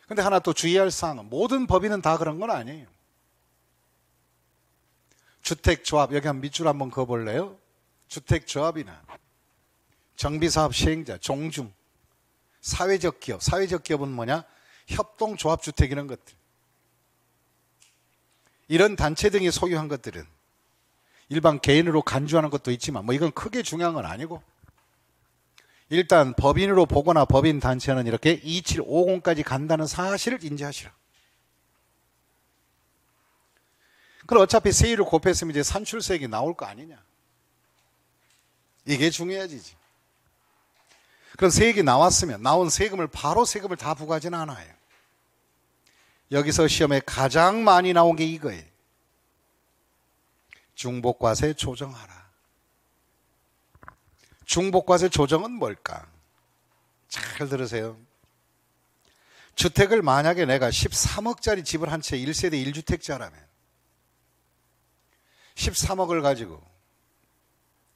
Speaker 1: 근데 하나 또 주의할 사항은 모든 법인은 다 그런 건 아니에요. 주택조합 여기 한 밑줄 한 번 그어볼래요? 주택조합이나 정비사업 시행자, 종중, 사회적 기업. 사회적 기업은 뭐냐? 협동조합주택 이런 것들. 이런 단체 등이 소유한 것들은 일반 개인으로 간주하는 것도 있지만 뭐 이건 크게 중요한 건 아니고 일단 법인으로 보거나 법인 단체는 이렇게 2750까지 간다는 사실을 인지하시라. 그럼 어차피 세율을 곱했으면 이제 산출세액이 나올 거 아니냐. 이게 중요해지지. 그런 세액이 나왔으면 나온 세금을 바로 세금을 다 부과하지는 않아요. 여기서 시험에 가장 많이 나온 게 이거예요. 중복과세 조정하라. 중복과세 조정은 뭘까? 잘 들으세요. 주택을 만약에 내가 13억짜리 집을 한 채 1세대 1주택자라면 13억을 가지고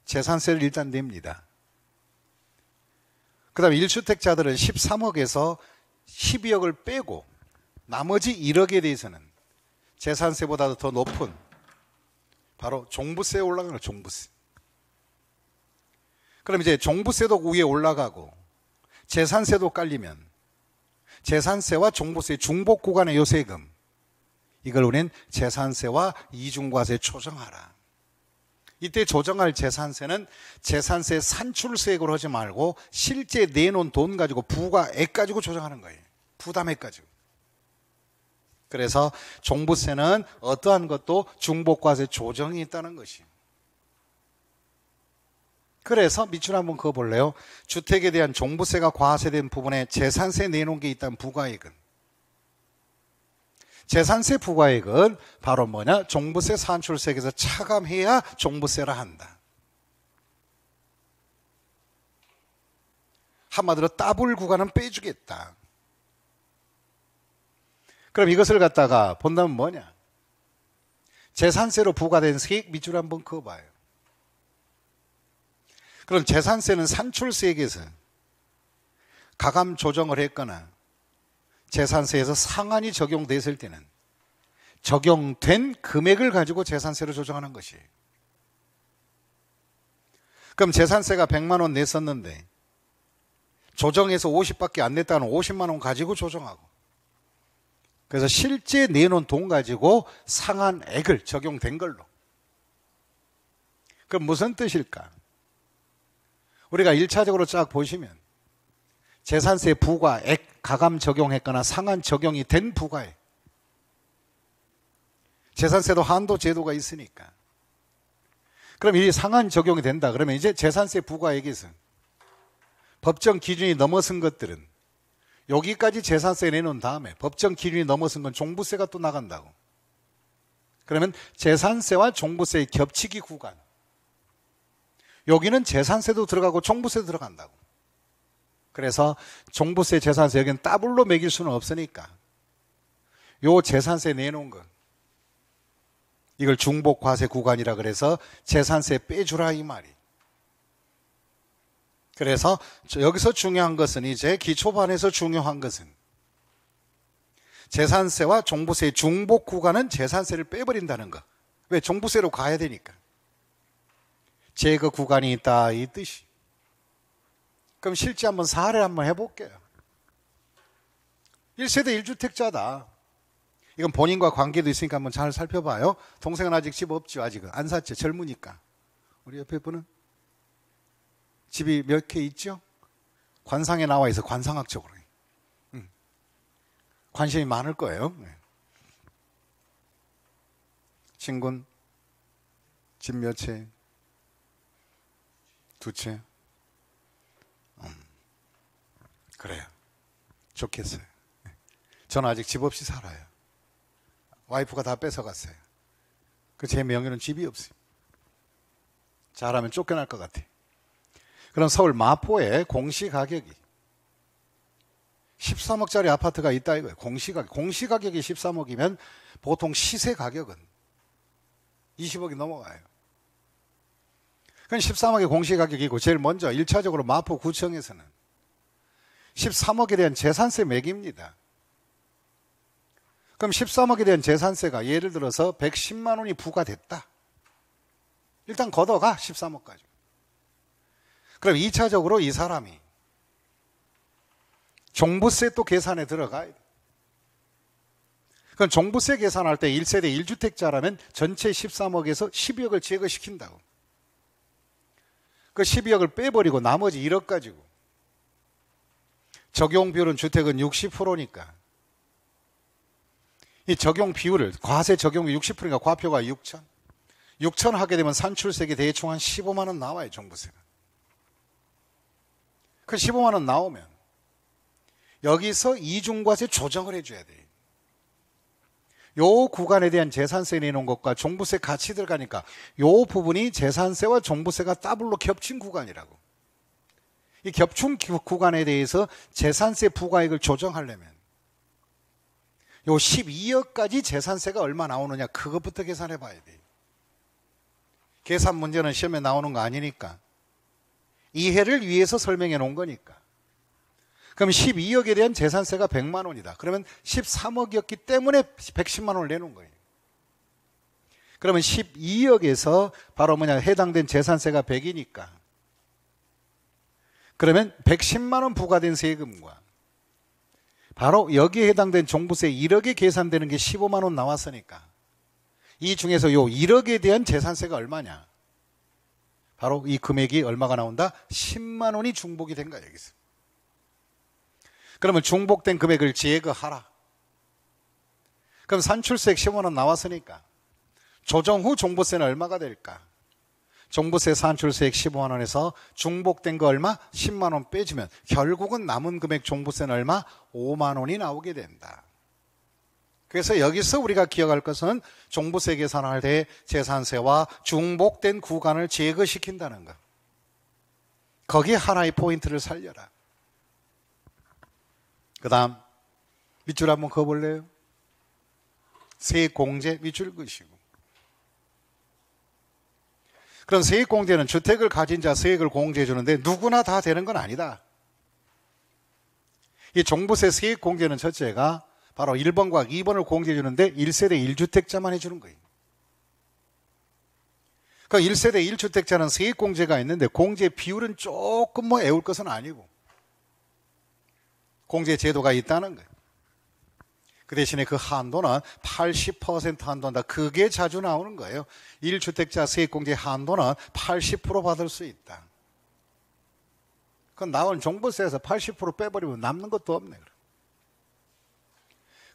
Speaker 1: 재산세를 일단 냅니다. 그 다음에 1주택자들은 13억에서 12억을 빼고 나머지 1억에 대해서는 재산세보다 더 높은 바로 종부세에 올라가는 거예요, 종부세. 그럼 이제 종부세도 위에 올라가고 재산세도 깔리면 재산세와 종부세 중복 구간의 요세금 이걸 우리는 재산세와 이중과세 초정하라. 이때 조정할 재산세는 재산세 산출세액으로 하지 말고 실제 내놓은 돈 가지고 부가액 가지고 조정하는 거예요. 부담액 가지고. 그래서 종부세는 어떠한 것도 중복과세 조정이 있다는 것이. 그래서 밑줄 한번 그어볼래요? 주택에 대한 종부세가 과세된 부분에 재산세 내놓은 게 있다면 부가액은 재산세 부과액은 바로 뭐냐? 종부세 산출세에서 액 차감해야 종부세라 한다. 한마디로 따블 구간은 빼주겠다. 그럼 이것을 갖다가 본다면 뭐냐? 재산세로 부과된 세액 밑줄 한번 그어봐요. 그럼 재산세는 산출세액에서 가감 조정을 했거나 재산세에서 상한이 적용됐을 때는 적용된 금액을 가지고 재산세를 조정하는 것이에요. 그럼 재산세가 100만 원 냈었는데 조정해서 50밖에 안 냈다는 50만 원 가지고 조정하고 그래서 실제 내놓은 돈 가지고 상한액을 적용된 걸로. 그럼 무슨 뜻일까? 우리가 1차적으로 쫙 보시면 재산세 부과액 가감 적용했거나 상한 적용이 된부과에 재산세도 한도 제도가 있으니까 그럼 이 상한 적용이 된다 그러면 이제 재산세 부과액에서 법정 기준이 넘어선 것들은 여기까지 재산세 내놓은 다음에 법정 기준이 넘어선 건 종부세가 또 나간다고 그러면 재산세와 종부세의 겹치기 구간 여기는 재산세도 들어가고 종부세도 들어간다고 그래서 종부세, 재산세 여기는 따블로 매길 수는 없으니까 요 재산세 내놓은 거 이걸 중복과세 구간이라 그래서 재산세 빼주라 이 말이. 그래서 여기서 중요한 것은 이제 기초반에서 중요한 것은 재산세와 종부세 중복 구간은 재산세를 빼버린다는 거. 왜 종부세로 가야 되니까. 제거 구간이 있다 이 뜻이. 그럼 실제 한번 사례 를 한번 해볼게요. 1세대 1주택자다. 이건 본인과 관계도 있으니까 한번 잘 살펴봐요. 동생은 아직 집 없죠. 아직은. 안 샀죠. 젊으니까. 우리 옆에 분은 집이 몇 개 있죠? 관상에 나와 있어. 관상학적으로. 응. 관심이 많을 거예요. 네. 친구는 집 몇 채? 두 채? 그래요. 좋겠어요. 저는 아직 집 없이 살아요. 와이프가 다 뺏어갔어요. 그 제 명의는 집이 없어요. 잘하면 쫓겨날 것 같아요. 그럼 서울 마포에 공시가격이 13억짜리 아파트가 있다 이거예요. 공시가격. 공시가격이 13억이면 보통 시세 가격은 20억이 넘어가요. 그건 13억의 공시가격이고 제일 먼저 1차적으로 마포구청에서는 13억에 대한 재산세 매깁니다. 그럼 13억에 대한 재산세가 예를 들어서 110만 원이 부과됐다. 일단 걷어가 13억까지. 그럼 2차적으로 이 사람이 종부세 또 계산에 들어가야 돼. 그럼 종부세 계산할 때 1세대 1주택자라면 전체 13억에서 12억을 제거시킨다고. 그 12억을 빼버리고 나머지 1억 가지고 적용 비율은 주택은 60%니까. 이 적용 비율을 과세 적용이 60%니까 과표가 6천. 6천 하게 되면 산출세액이 대충 한 15만 원 나와요, 정부세가. 그 15만 원 나오면 여기서 이중과세 조정을 해 줘야 돼요. 요 구간에 대한 재산세 내놓은 것과 종부세 같이 들어가니까 요 부분이 재산세와 종부세가 더블로 겹친 구간이라고. 이 겹충 구간에 대해서 재산세 부과액을 조정하려면 요 12억까지 재산세가 얼마 나오느냐 그것부터 계산해 봐야 돼요. 계산 문제는 시험에 나오는 거 아니니까. 이해를 위해서 설명해 놓은 거니까. 그럼 12억에 대한 재산세가 100만 원이다. 그러면 13억이었기 때문에 110만 원을 내놓은 거예요. 그러면 12억에서 바로 뭐냐 해당된 재산세가 100이니까 그러면 110만 원 부과된 세금과 바로 여기에 해당된 종부세 1억이 계산되는 게 15만 원 나왔으니까 이 중에서 요 1억에 대한 재산세가 얼마냐? 바로 이 금액이 얼마가 나온다? 10만 원이 중복이 된 거야 여기서. 그러면 중복된 금액을 제거하라. 그럼 산출세 액 10만 원 나왔으니까 조정 후 종부세는 얼마가 될까? 종부세 산출세액 15만 원에서 중복된 거 얼마? 10만 원 빼주면 결국은 남은 금액 종부세는 얼마? 5만 원이 나오게 된다. 그래서 여기서 우리가 기억할 것은 종부세 계산할 때 재산세와 중복된 구간을 제거시킨다는 것. 거기 하나의 포인트를 살려라. 그 다음, 밑줄 한번 그어볼래요? 세공제 밑줄 그시고. 그런 세액공제는 주택을 가진 자 세액을 공제해 주는데 누구나 다 되는 건 아니다. 이 종부세 세액공제는 첫째가 바로 1번과 2번을 공제해 주는데 1세대 1주택자만 해주는 거예요. 그 그러니까 1세대 1주택자는 세액공제가 있는데 공제 비율은 조금 뭐 애울 것은 아니고 공제 제도가 있다는 거예요. 그 대신에 그 한도는 80% 한도다. 그게 자주 나오는 거예요. 1주택자 세액공제 한도는 80% 받을 수 있다. 그건 나온 종부세에서 80% 빼버리면 남는 것도 없네.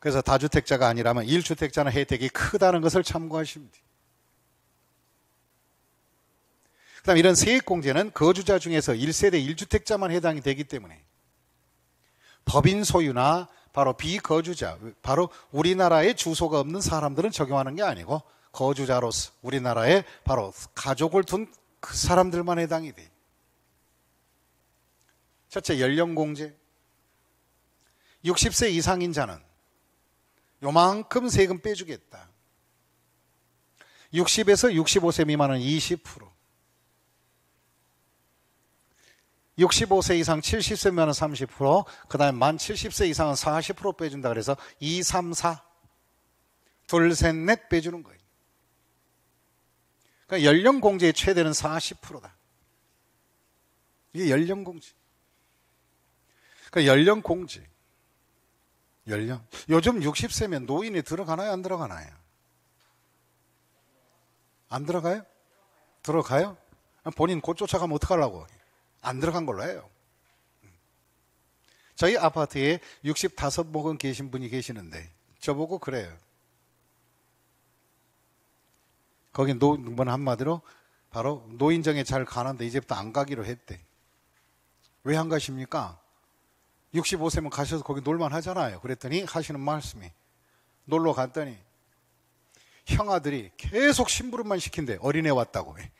Speaker 1: 그래서 다주택자가 아니라면 1주택자는 혜택이 크다는 것을 참고하십니다그 다음 이런 세액공제는 거주자 중에서 1세대 1주택자만 해당이 되기 때문에 법인 소유나 바로 비거주자, 바로 우리나라에 주소가 없는 사람들은 적용하는 게 아니고 거주자로서 우리나라에 바로 가족을 둔 그 사람들만 해당이 돼. 첫째, 연령공제. 60세 이상인 자는 요만큼 세금 빼주겠다. 60에서 65세 미만은 20%. 65세 이상 70세면은 30%, 그 다음에 만 70세 이상은 40% 빼준다 그래서 2, 3, 4. 둘, 셋, 넷 빼주는 거예요. 그러니까 연령 공제의 최대는 40%다. 이게 연령 공제. 그러니까 연령 공제. 연령. 요즘 60세면 노인이 들어가나요? 안 들어가나요? 안 들어가요? 들어가요? 본인 곧 쫓아가면 어떡하려고. 안 들어간 걸로 해요. 음. 저희 아파트에 65목은 계신 분이 계시는데 저보고 그래요. 거기 노번 한마디로 바로 노인정에 잘 가는데 이제부터 안 가기로 했대. 왜 안 가십니까? 65세면 가셔서 거기 놀만 하잖아요. 그랬더니 하시는 말씀이 놀러 갔더니 형아들이 계속 심부름만 시킨대. 어린애 왔다고. 예.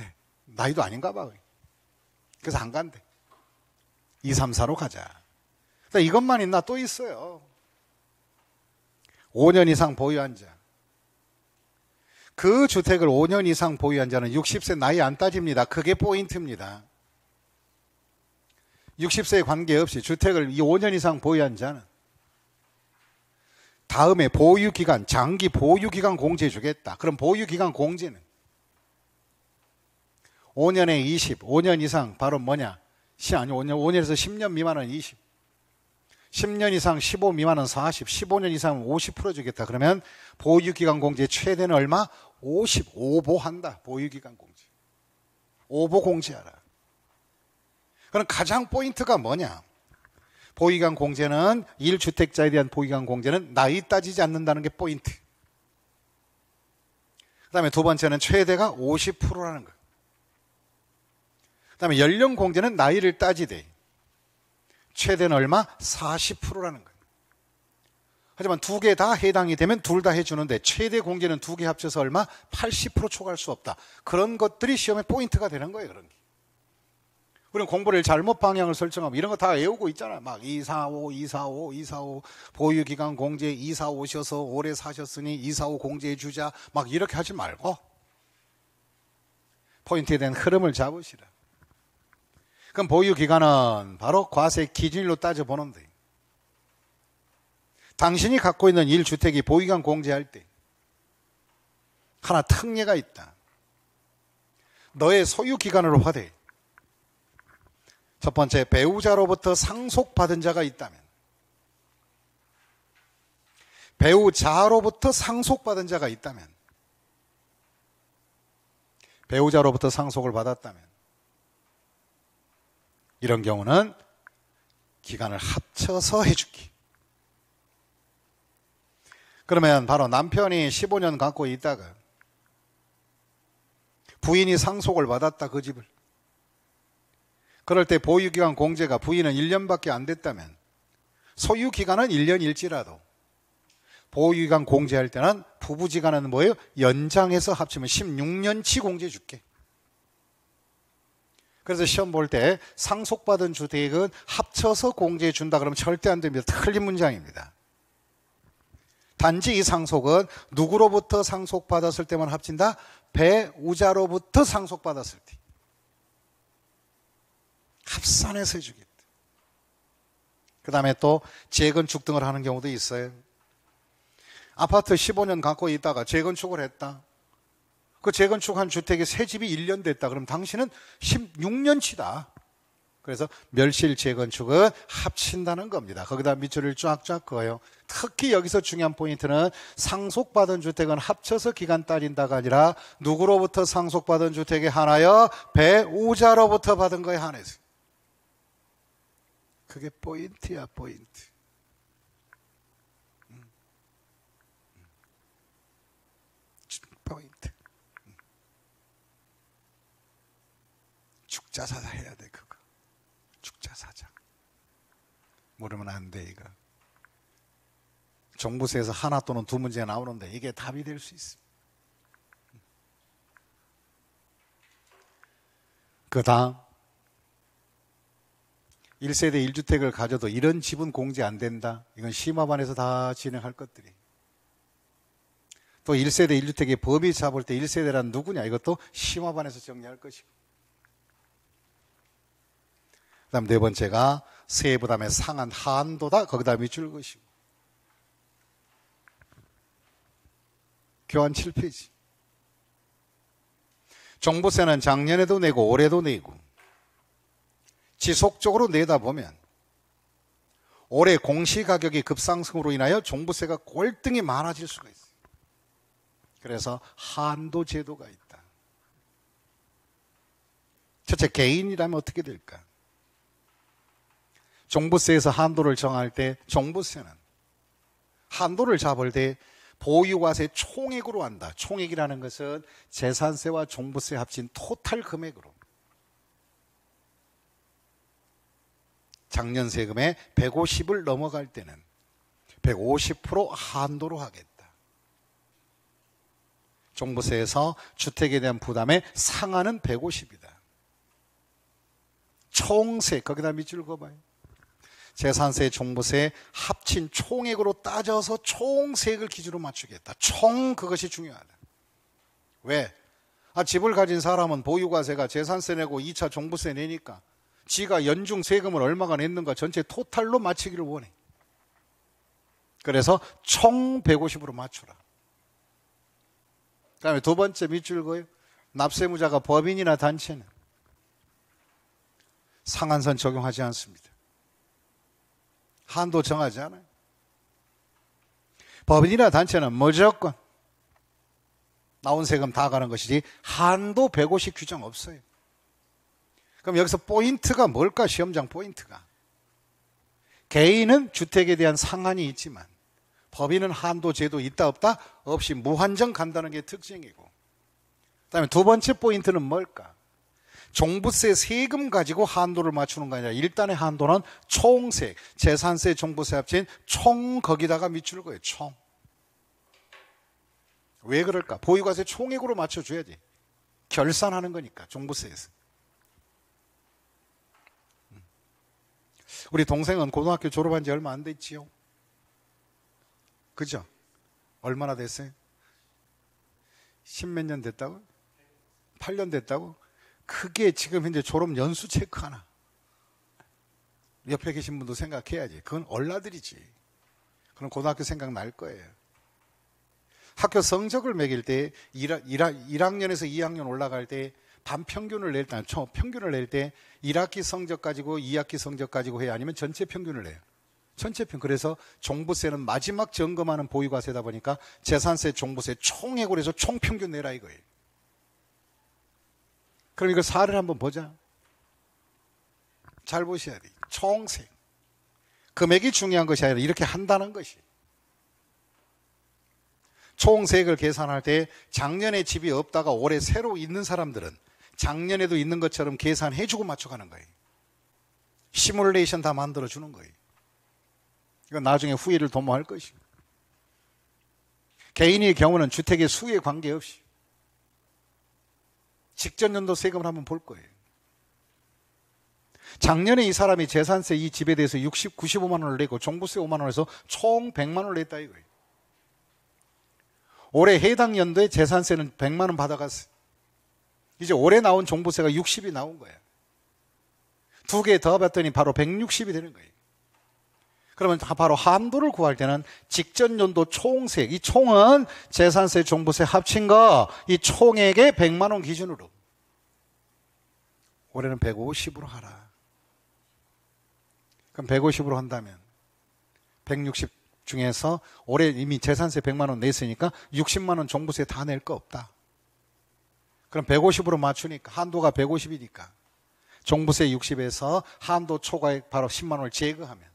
Speaker 1: 예. 나이도 아닌가 봐. 그래서 안 간대. 2, 3, 4로 가자. 그러니까 이것만 있나 또 있어요. 5년 이상 보유한 자. 그 주택을 5년 이상 보유한 자는 60세 나이 안 따집니다. 그게 포인트입니다. 60세에 관계없이 주택을 5년 이상 보유한 자는 다음에 보유기간, 장기 보유기간 공제해 주겠다. 그럼 보유기간 공제는 5년에 20, 5년 이상 바로 뭐냐? 시 아니 5년, 5년에서 10년 미만은 20. 10년 이상 15 미만은 40, 15년 이상 50% 주겠다. 그러면 보유기간 공제 최대는 얼마? 55보 한다. 보유기간 공제. 5보 공제하라. 그럼 가장 포인트가 뭐냐? 보유기간 공제는 1주택자에 대한 보유기간 공제는 나이 따지지 않는다는 게 포인트. 그 다음에 두 번째는 최대가 50%라는 거예요. 그다음에 연령 공제는 나이를 따지되 최대는 얼마? 40%라는 거예요. 하지만 두 개 다 해당이 되면 둘 다 해주는데 최대 공제는 두 개 합쳐서 얼마? 80% 초과할 수 없다. 그런 것들이 시험의 포인트가 되는 거예요. 그런 게. 우리는 공부를 잘못 방향을 설정하면 이런 거 다 외우고 있잖아요. 막 245, 245, 245 보유기간 공제 245셔서 오래 사셨으니 245 공제해 주자. 막 이렇게 하지 말고 포인트에 대한 흐름을 잡으시라. 그럼 보유 기간은 바로 과세 기준으로 따져보는 데 당신이 갖고 있는 1주택이 보유기간 공제할 때 하나 특례가 있다. 너의 소유 기간으로 화대첫 번째, 배우자로부터 상속받은 자가 있다면 배우자로부터 상속받은 자가 있다면 배우자로부터 상속을 받았다면 이런 경우는 기간을 합쳐서 해주기. 그러면 바로 남편이 15년 갖고 있다가 부인이 상속을 받았다 그 집을. 그럴 때 보유기간 공제가 부인은 1년밖에 안 됐다면 소유기간은 1년일지라도 보유기간 공제할 때는 부부지간은 뭐예요? 연장해서 합치면 16년치 공제 줄게. 그래서 시험 볼 때 상속받은 주택은 합쳐서 공제해 준다 그러면 절대 안 됩니다. 틀린 문장입니다. 단지 이 상속은 누구로부터 상속받았을 때만 합친다? 배우자로부터 상속받았을 때. 합산해서 해주겠다. 그 다음에 또 재건축 등을 하는 경우도 있어요. 아파트 15년 갖고 있다가 재건축을 했다. 그 재건축한 주택이 새 집이 1년 됐다. 그럼 당신은 16년치다. 그래서 멸실 재건축은 합친다는 겁니다. 거기다 밑줄을 쫙쫙 그어요. 특히 여기서 중요한 포인트는 상속받은 주택은 합쳐서 기간 따진다가 아니라 누구로부터 상속받은 주택에 하나여 배우자로부터 받은 거에 한해서. 그게 포인트야, 포인트. 죽자사자 해야 돼 그거. 죽자사자. 모르면 안 돼 이거. 종부세에서 하나 또는 두 문제 나오는데 이게 답이 될 수 있습니다. 그 다음 1세대 1주택을 가져도 이런 집은 공제 안 된다. 이건 심화반에서 다 진행할 것들이. 또 1세대 1주택의 범위 잡을 때 1세대란 누구냐 이것도 심화반에서 정리할 것이고 그 다음 네 번째가 세의 부담의 상한 한도다. 거기다 밑줄 것이고. 교환 7페이지. 종부세는 작년에도 내고 올해도 내고 지속적으로 내다 보면 올해 공시가격이 급상승으로 인하여 종부세가 꼴등이 많아질 수가 있어요. 그래서 한도 제도가 있다. 첫째 개인이라면 어떻게 될까? 종부세에서 한도를 정할 때 종부세는 한도를 잡을 때 보유과세 총액으로 한다. 총액이라는 것은 재산세와 종부세 합친 토탈 금액으로. 작년 세금의 150을 넘어갈 때는 150% 한도로 하겠다. 종부세에서 주택에 대한 부담의 상한은 150이다. 총세, 거기다 밑줄 그어봐요. 재산세, 종부세 합친 총액으로 따져서 총 세액을 기준으로 맞추겠다. 총 그것이 중요하다. 왜? 아, 집을 가진 사람은 보유과세가 재산세 내고 2차 종부세 내니까 지가 연중 세금을 얼마가 냈는가 전체 토탈로 맞추기를 원해. 그래서 총 150으로 맞추라. 그다음에 두 번째 밑줄 거요. 납세무자가 법인이나 단체는 상한선 적용하지 않습니다. 한도 정하지 않아요. 법인이나 단체는 무조건 나온 세금 다 가는 것이지 한도 150 규정 없어요. 그럼 여기서 포인트가 뭘까? 시험장 포인트가. 개인은 주택에 대한 상한이 있지만 법인은 한도 제도 있다 없다 없이 무한정 간다는 게 특징이고. 그다음에 두 번째 포인트는 뭘까? 종부세 세금 가지고 한도를 맞추는 거 아니라 일단의 한도는 총세 재산세 종부세 합친 총 거기다가 밑줄 거예요 총왜 그럴까 보유과세 총액으로 맞춰줘야지 결산하는 거니까 종부세에서 우리 동생은 고등학교 졸업한 지 얼마 안 됐지요 그죠? 얼마나 됐어요? 십 몇 년 됐다고? 8년 됐다고? 크게 지금 현재 졸업 연수 체크 하나. 옆에 계신 분도 생각해야지. 그건 얼라들이지. 그럼 고등학교 생각날 거예요. 학교 성적을 매길 때 1학, 1 1학년에서 2학년 올라갈 때 반평균을 낼 때, 총 평균을 낼 때 1학기 성적 가지고 2학기 성적 가지고 해야 아니면 전체 평균을 내요? 전체 평 그래서 종부세는 마지막 점검하는 보유과세다 보니까 재산세, 종부세 총액으로 해서 총평균 내라 이거예요. 그럼 이거 살를 한번 보자. 잘 보셔야 돼. 총생. 금액이 중요한 것이 아니라 이렇게 한다는 것이. 총세액을 계산할 때 작년에 집이 없다가 올해 새로 있는 사람들은 작년에도 있는 것처럼 계산해주고 맞춰가는 거예요. 시뮬레이션 다 만들어주는 거예요. 이건 나중에 후회를 도모할 것이고. 개인의 경우는 주택의 수에 관계없이 직전 연도 세금을 한번 볼 거예요. 작년에 이 사람이 재산세 이 집에 대해서 60, 95만 원을 내고 종부세 5만 원에서 총 100만 원을 냈다 이거예요. 올해 해당 연도에 재산세는 100만 원 받아갔어요. 이제 올해 나온 종부세가 60이 나온 거예요. 두 개 더해봤더니 바로 160이 되는 거예요. 그러면 바로 한도를 구할 때는 직전 연도 총세. 이 총은 재산세, 종부세 합친 거, 이 총액의 100만 원 기준으로. 올해는 150으로 하라. 그럼 150으로 한다면 160 중에서 올해 이미 재산세 100만 원 냈으니까 60만 원 종부세 다 낼 거 없다. 그럼 150으로 맞추니까 한도가 150이니까 종부세 60에서 한도 초과액 바로 10만 원을 제거하면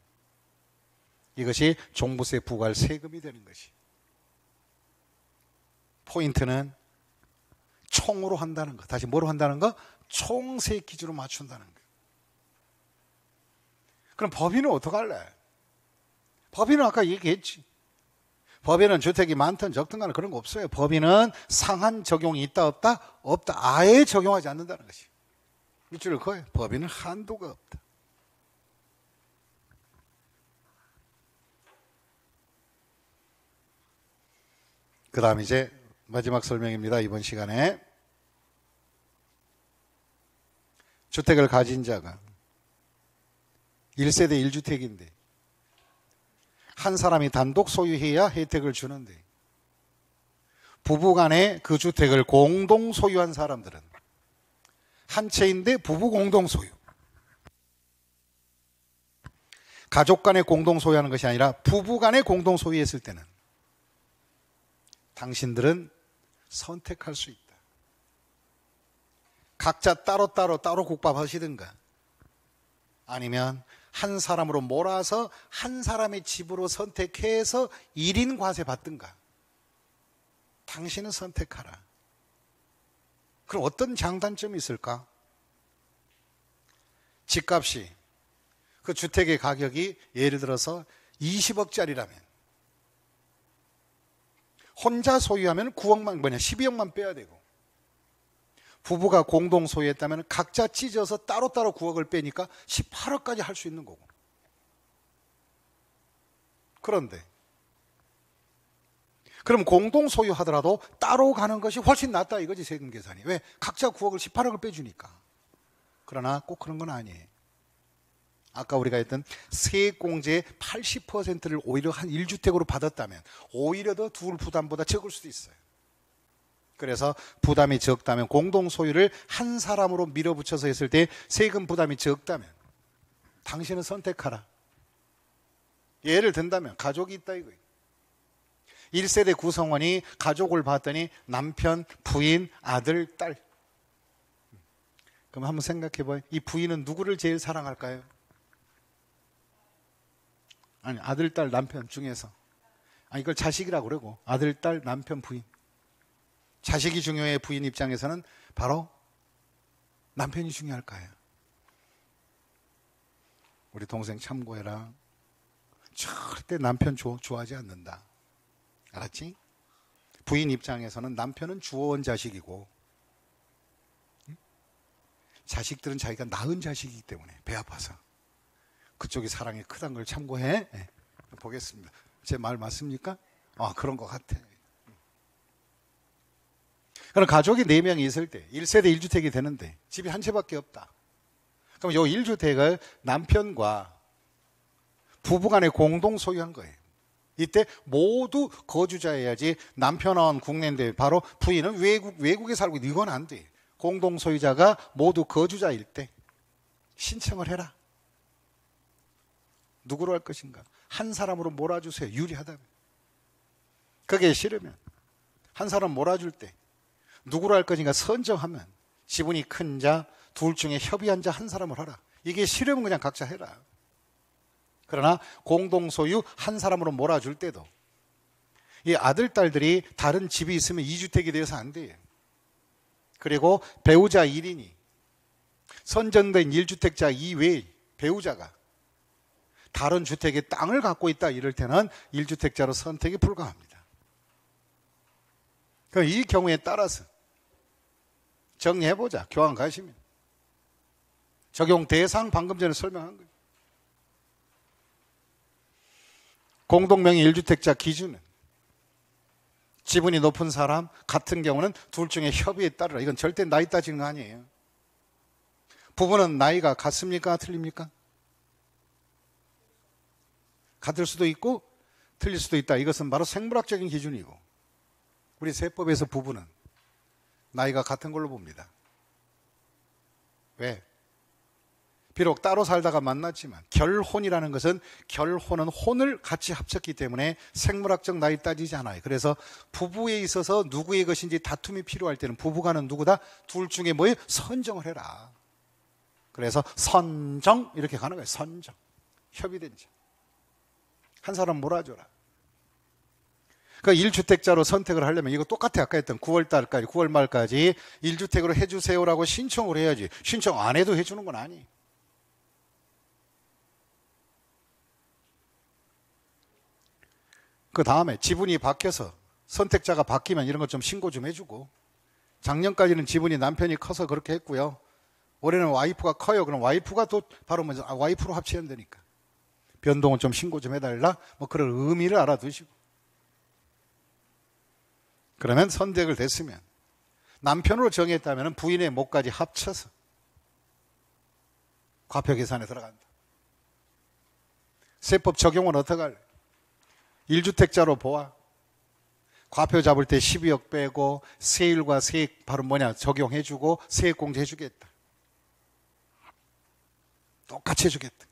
Speaker 1: 이것이 종부세 부과할 세금이 되는 것이. 포인트는 총으로 한다는 거. 다시 뭐로 한다는 거? 총세 기준으로 맞춘다는 거. 그럼 법인은 어떡할래? 법인은 아까 얘기했지. 법인은 주택이 많든 적든 간에 그런 거 없어요. 법인은 상한 적용이 있다 없다? 없다. 아예 적용하지 않는다는 것이. 밑줄을 거요 법인은 한도가 없다. 그 다음 이제 마지막 설명입니다. 이번 시간에. 주택을 가진 자가 1세대 1주택인데 한 사람이 단독 소유해야 혜택을 주는데 부부 간에 그 주택을 공동 소유한 사람들은 한 채인데 부부 공동 소유. 가족 간의 공동 소유하는 것이 아니라 부부 간의 공동 소유했을 때는 당신들은 선택할 수 있다. 각자 따로따로 따로, 국밥 하시든가 아니면 한 사람으로 몰아서 한 사람의 집으로 선택해서 1인 과세 받든가. 당신은 선택하라. 그럼 어떤 장단점이 있을까? 집값이 그 주택의 가격이 예를 들어서 20억짜리라면 혼자 소유하면 9억만 뭐냐 12억만 빼야 되고 부부가 공동 소유했다면 각자 찢어서 따로따로 9억을 빼니까 18억까지 할 수 있는 거고. 그런데 그럼 공동 소유하더라도 따로 가는 것이 훨씬 낫다 이거지 세금 계산이. 왜? 각자 9억을 18억을 빼주니까. 그러나 꼭 그런 건 아니에요. 아까 우리가 했던 세액공제의 80%를 오히려 한 1주택으로 받았다면 오히려 더 둘 부담보다 적을 수도 있어요. 그래서 부담이 적다면 공동 소유를 한 사람으로 밀어붙여서 했을 때 세금 부담이 적다면 당신은 선택하라. 예를 든다면 가족이 있다 이거예요. 1세대 구성원이 가족을 봤더니 남편, 부인, 아들, 딸. 그럼 한번 생각해 봐요. 이 부인은 누구를 제일 사랑할까요? 아니 아들, 딸, 남편 중에서 아 이걸 자식이라고 그러고 아들, 딸, 남편, 부인 자식이 중요해 부인 입장에서는 바로 남편이 중요할 거예요. 우리 동생 참고해라. 절대 남편 조, 좋아하지 않는다. 알았지? 부인 입장에서는 남편은 주어온 자식이고 자식들은 자기가 낳은 자식이기 때문에 배 아파서 그쪽이 사랑이 크다는 걸 참고해 네. 보겠습니다. 제 말 맞습니까? 아, 그런 것 같아. 그럼 가족이 네명이 있을 때 1세대 1주택이 되는데 집이 한 채밖에 없다. 그럼 요 1주택을 남편과 부부 간에 공동 소유한 거예요. 이때 모두 거주자여야지 남편은 국내인데 바로 부인은 외국, 외국에 살고 이건 안 돼. 공동 소유자가 모두 거주자일 때 신청을 해라. 누구로 할 것인가? 한 사람으로 몰아주세요. 유리하다면. 그게 싫으면. 한 사람 몰아줄 때 누구로 할 것인가 선정하면 지분이 큰 자, 둘 중에 협의한 자 한 사람을 하라. 이게 싫으면 그냥 각자 해라. 그러나 공동소유 한 사람으로 몰아줄 때도 이 아들, 딸들이 다른 집이 있으면 이주택이 되서안 돼요. 그리고 배우자 1인이 선전된 1주택자 이외의 배우자가 다른 주택의 땅을 갖고 있다 이럴 때는 1주택자로 선택이 불가합니다. 그럼 이 경우에 따라서 정리해보자. 교환 가시면. 적용 대상 방금 전에 설명한 거예요. 공동명의 1주택자 기준은 지분이 높은 사람 같은 경우는 둘 중에 협의에 따르라. 이건 절대 나이 따지는 거 아니에요. 부부는 나이가 같습니까? 틀립니까? 같을 수도 있고 틀릴 수도 있다. 이것은 바로 생물학적인 기준이고 우리 세법에서 부부는 나이가 같은 걸로 봅니다. 왜? 비록 따로 살다가 만났지만 결혼이라는 것은 결혼은 혼을 같이 합쳤기 때문에 생물학적 나이 따지지 않아요. 그래서 부부에 있어서 누구의 것인지 다툼이 필요할 때는 부부간은 누구다 둘 중에 뭐에 선정을 해라. 그래서 선정 이렇게 가는 거예요. 선정 협의된 자. 한 사람 몰아줘라. 그러니까 1주택자로 선택을 하려면 이거 똑같아. 아까 했던 9월 달까지, 9월 말까지 1주택으로 해주세요라고 신청을 해야지. 신청 안 해도 해주는 건 아니. 그 다음에 지분이 바뀌어서 선택자가 바뀌면 이런 것 좀 신고 좀 해주고 작년까지는 지분이 남편이 커서 그렇게 했고요. 올해는 와이프가 커요. 그럼 와이프가 또 바로 먼저 아, 와이프로 합치면 되니까. 변동은 좀 신고 좀 해달라. 뭐 그런 의미를 알아두시고. 그러면 선택을 됐으면 남편으로 정했다면 부인의 목까지 합쳐서 과표 계산에 들어간다. 세법 적용은 어떻게 할 1주택자로 보아. 과표 잡을 때 12억 빼고 세일과 세액 바로 뭐냐 적용해주고 세액공제 해주겠다. 똑같이 해주겠다.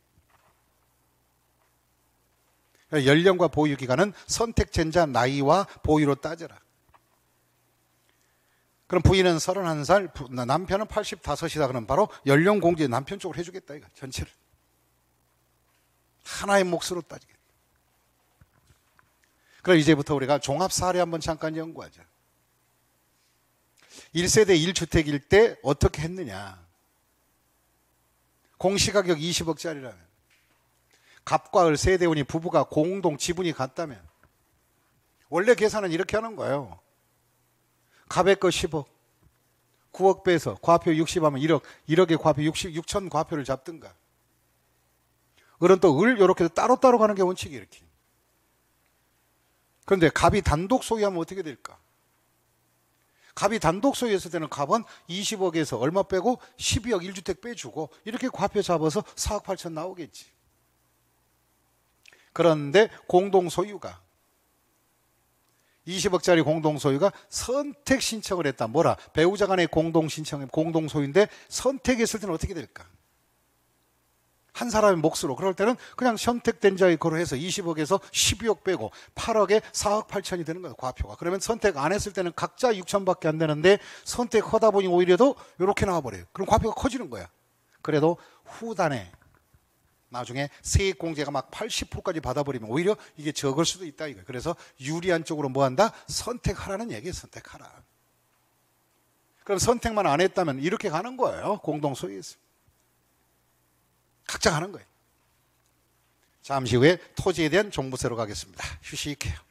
Speaker 1: 연령과 보유 기간은 선택젠자 나이와 보유로 따져라. 그럼 부인은 31살, 남편은 85이다. 그럼 바로 연령 공제 남편 쪽으로 해주겠다. 이거 전체를. 하나의 몫으로 따지겠다. 그럼 이제부터 우리가 종합 사례 한번 잠깐 연구하자. 1세대 1주택일 때 어떻게 했느냐. 공시가격 20억짜리라면. 갑과 을 세대운이 부부가 공동 지분이 같다면 원래 계산은 이렇게 하는 거예요. 갑의 거 10억, 9억 빼서 과표 60하면 1억, 1억에 과표 60, 6천 과표를 잡든가. 을은 또을 이렇게 따로따로 가는 게 원칙이 이렇게. 그런데 갑이 단독 소유하면 어떻게 될까? 갑이 단독 소유했을 때는 갑은 20억에서 얼마 빼고 12억 1주택 빼주고 이렇게 과표 잡아서 4억 8천 나오겠지. 그런데 공동 소유가 20억짜리 공동 소유가 선택 신청을 했다. 뭐라? 배우자 간의 공동 신청, 공동 소유인데 선택했을 때는 어떻게 될까? 한 사람의 몫으로 그럴 때는 그냥 선택된 자의 거로 해서 20억에서 12억 빼고 8억에 4억 8천이 되는 거예요 과표가 그러면 선택 안 했을 때는 각자 6천밖에 안 되는데 선택하다 보니 오히려 더 이렇게 나와버려요 그럼 과표가 커지는 거야 그래도 후단에 나중에 세액 공제가 막 80%까지 받아버리면 오히려 이게 적을 수도 있다 이거 그래서 유리한 쪽으로 뭐 한다? 선택하라는 얘기예 선택하라. 그럼 선택만 안 했다면 이렇게 가는 거예요. 공동 소유에서. 각자 가는 거예요. 잠시 후에 토지에 대한 종부세로 가겠습니다. 휴식해요.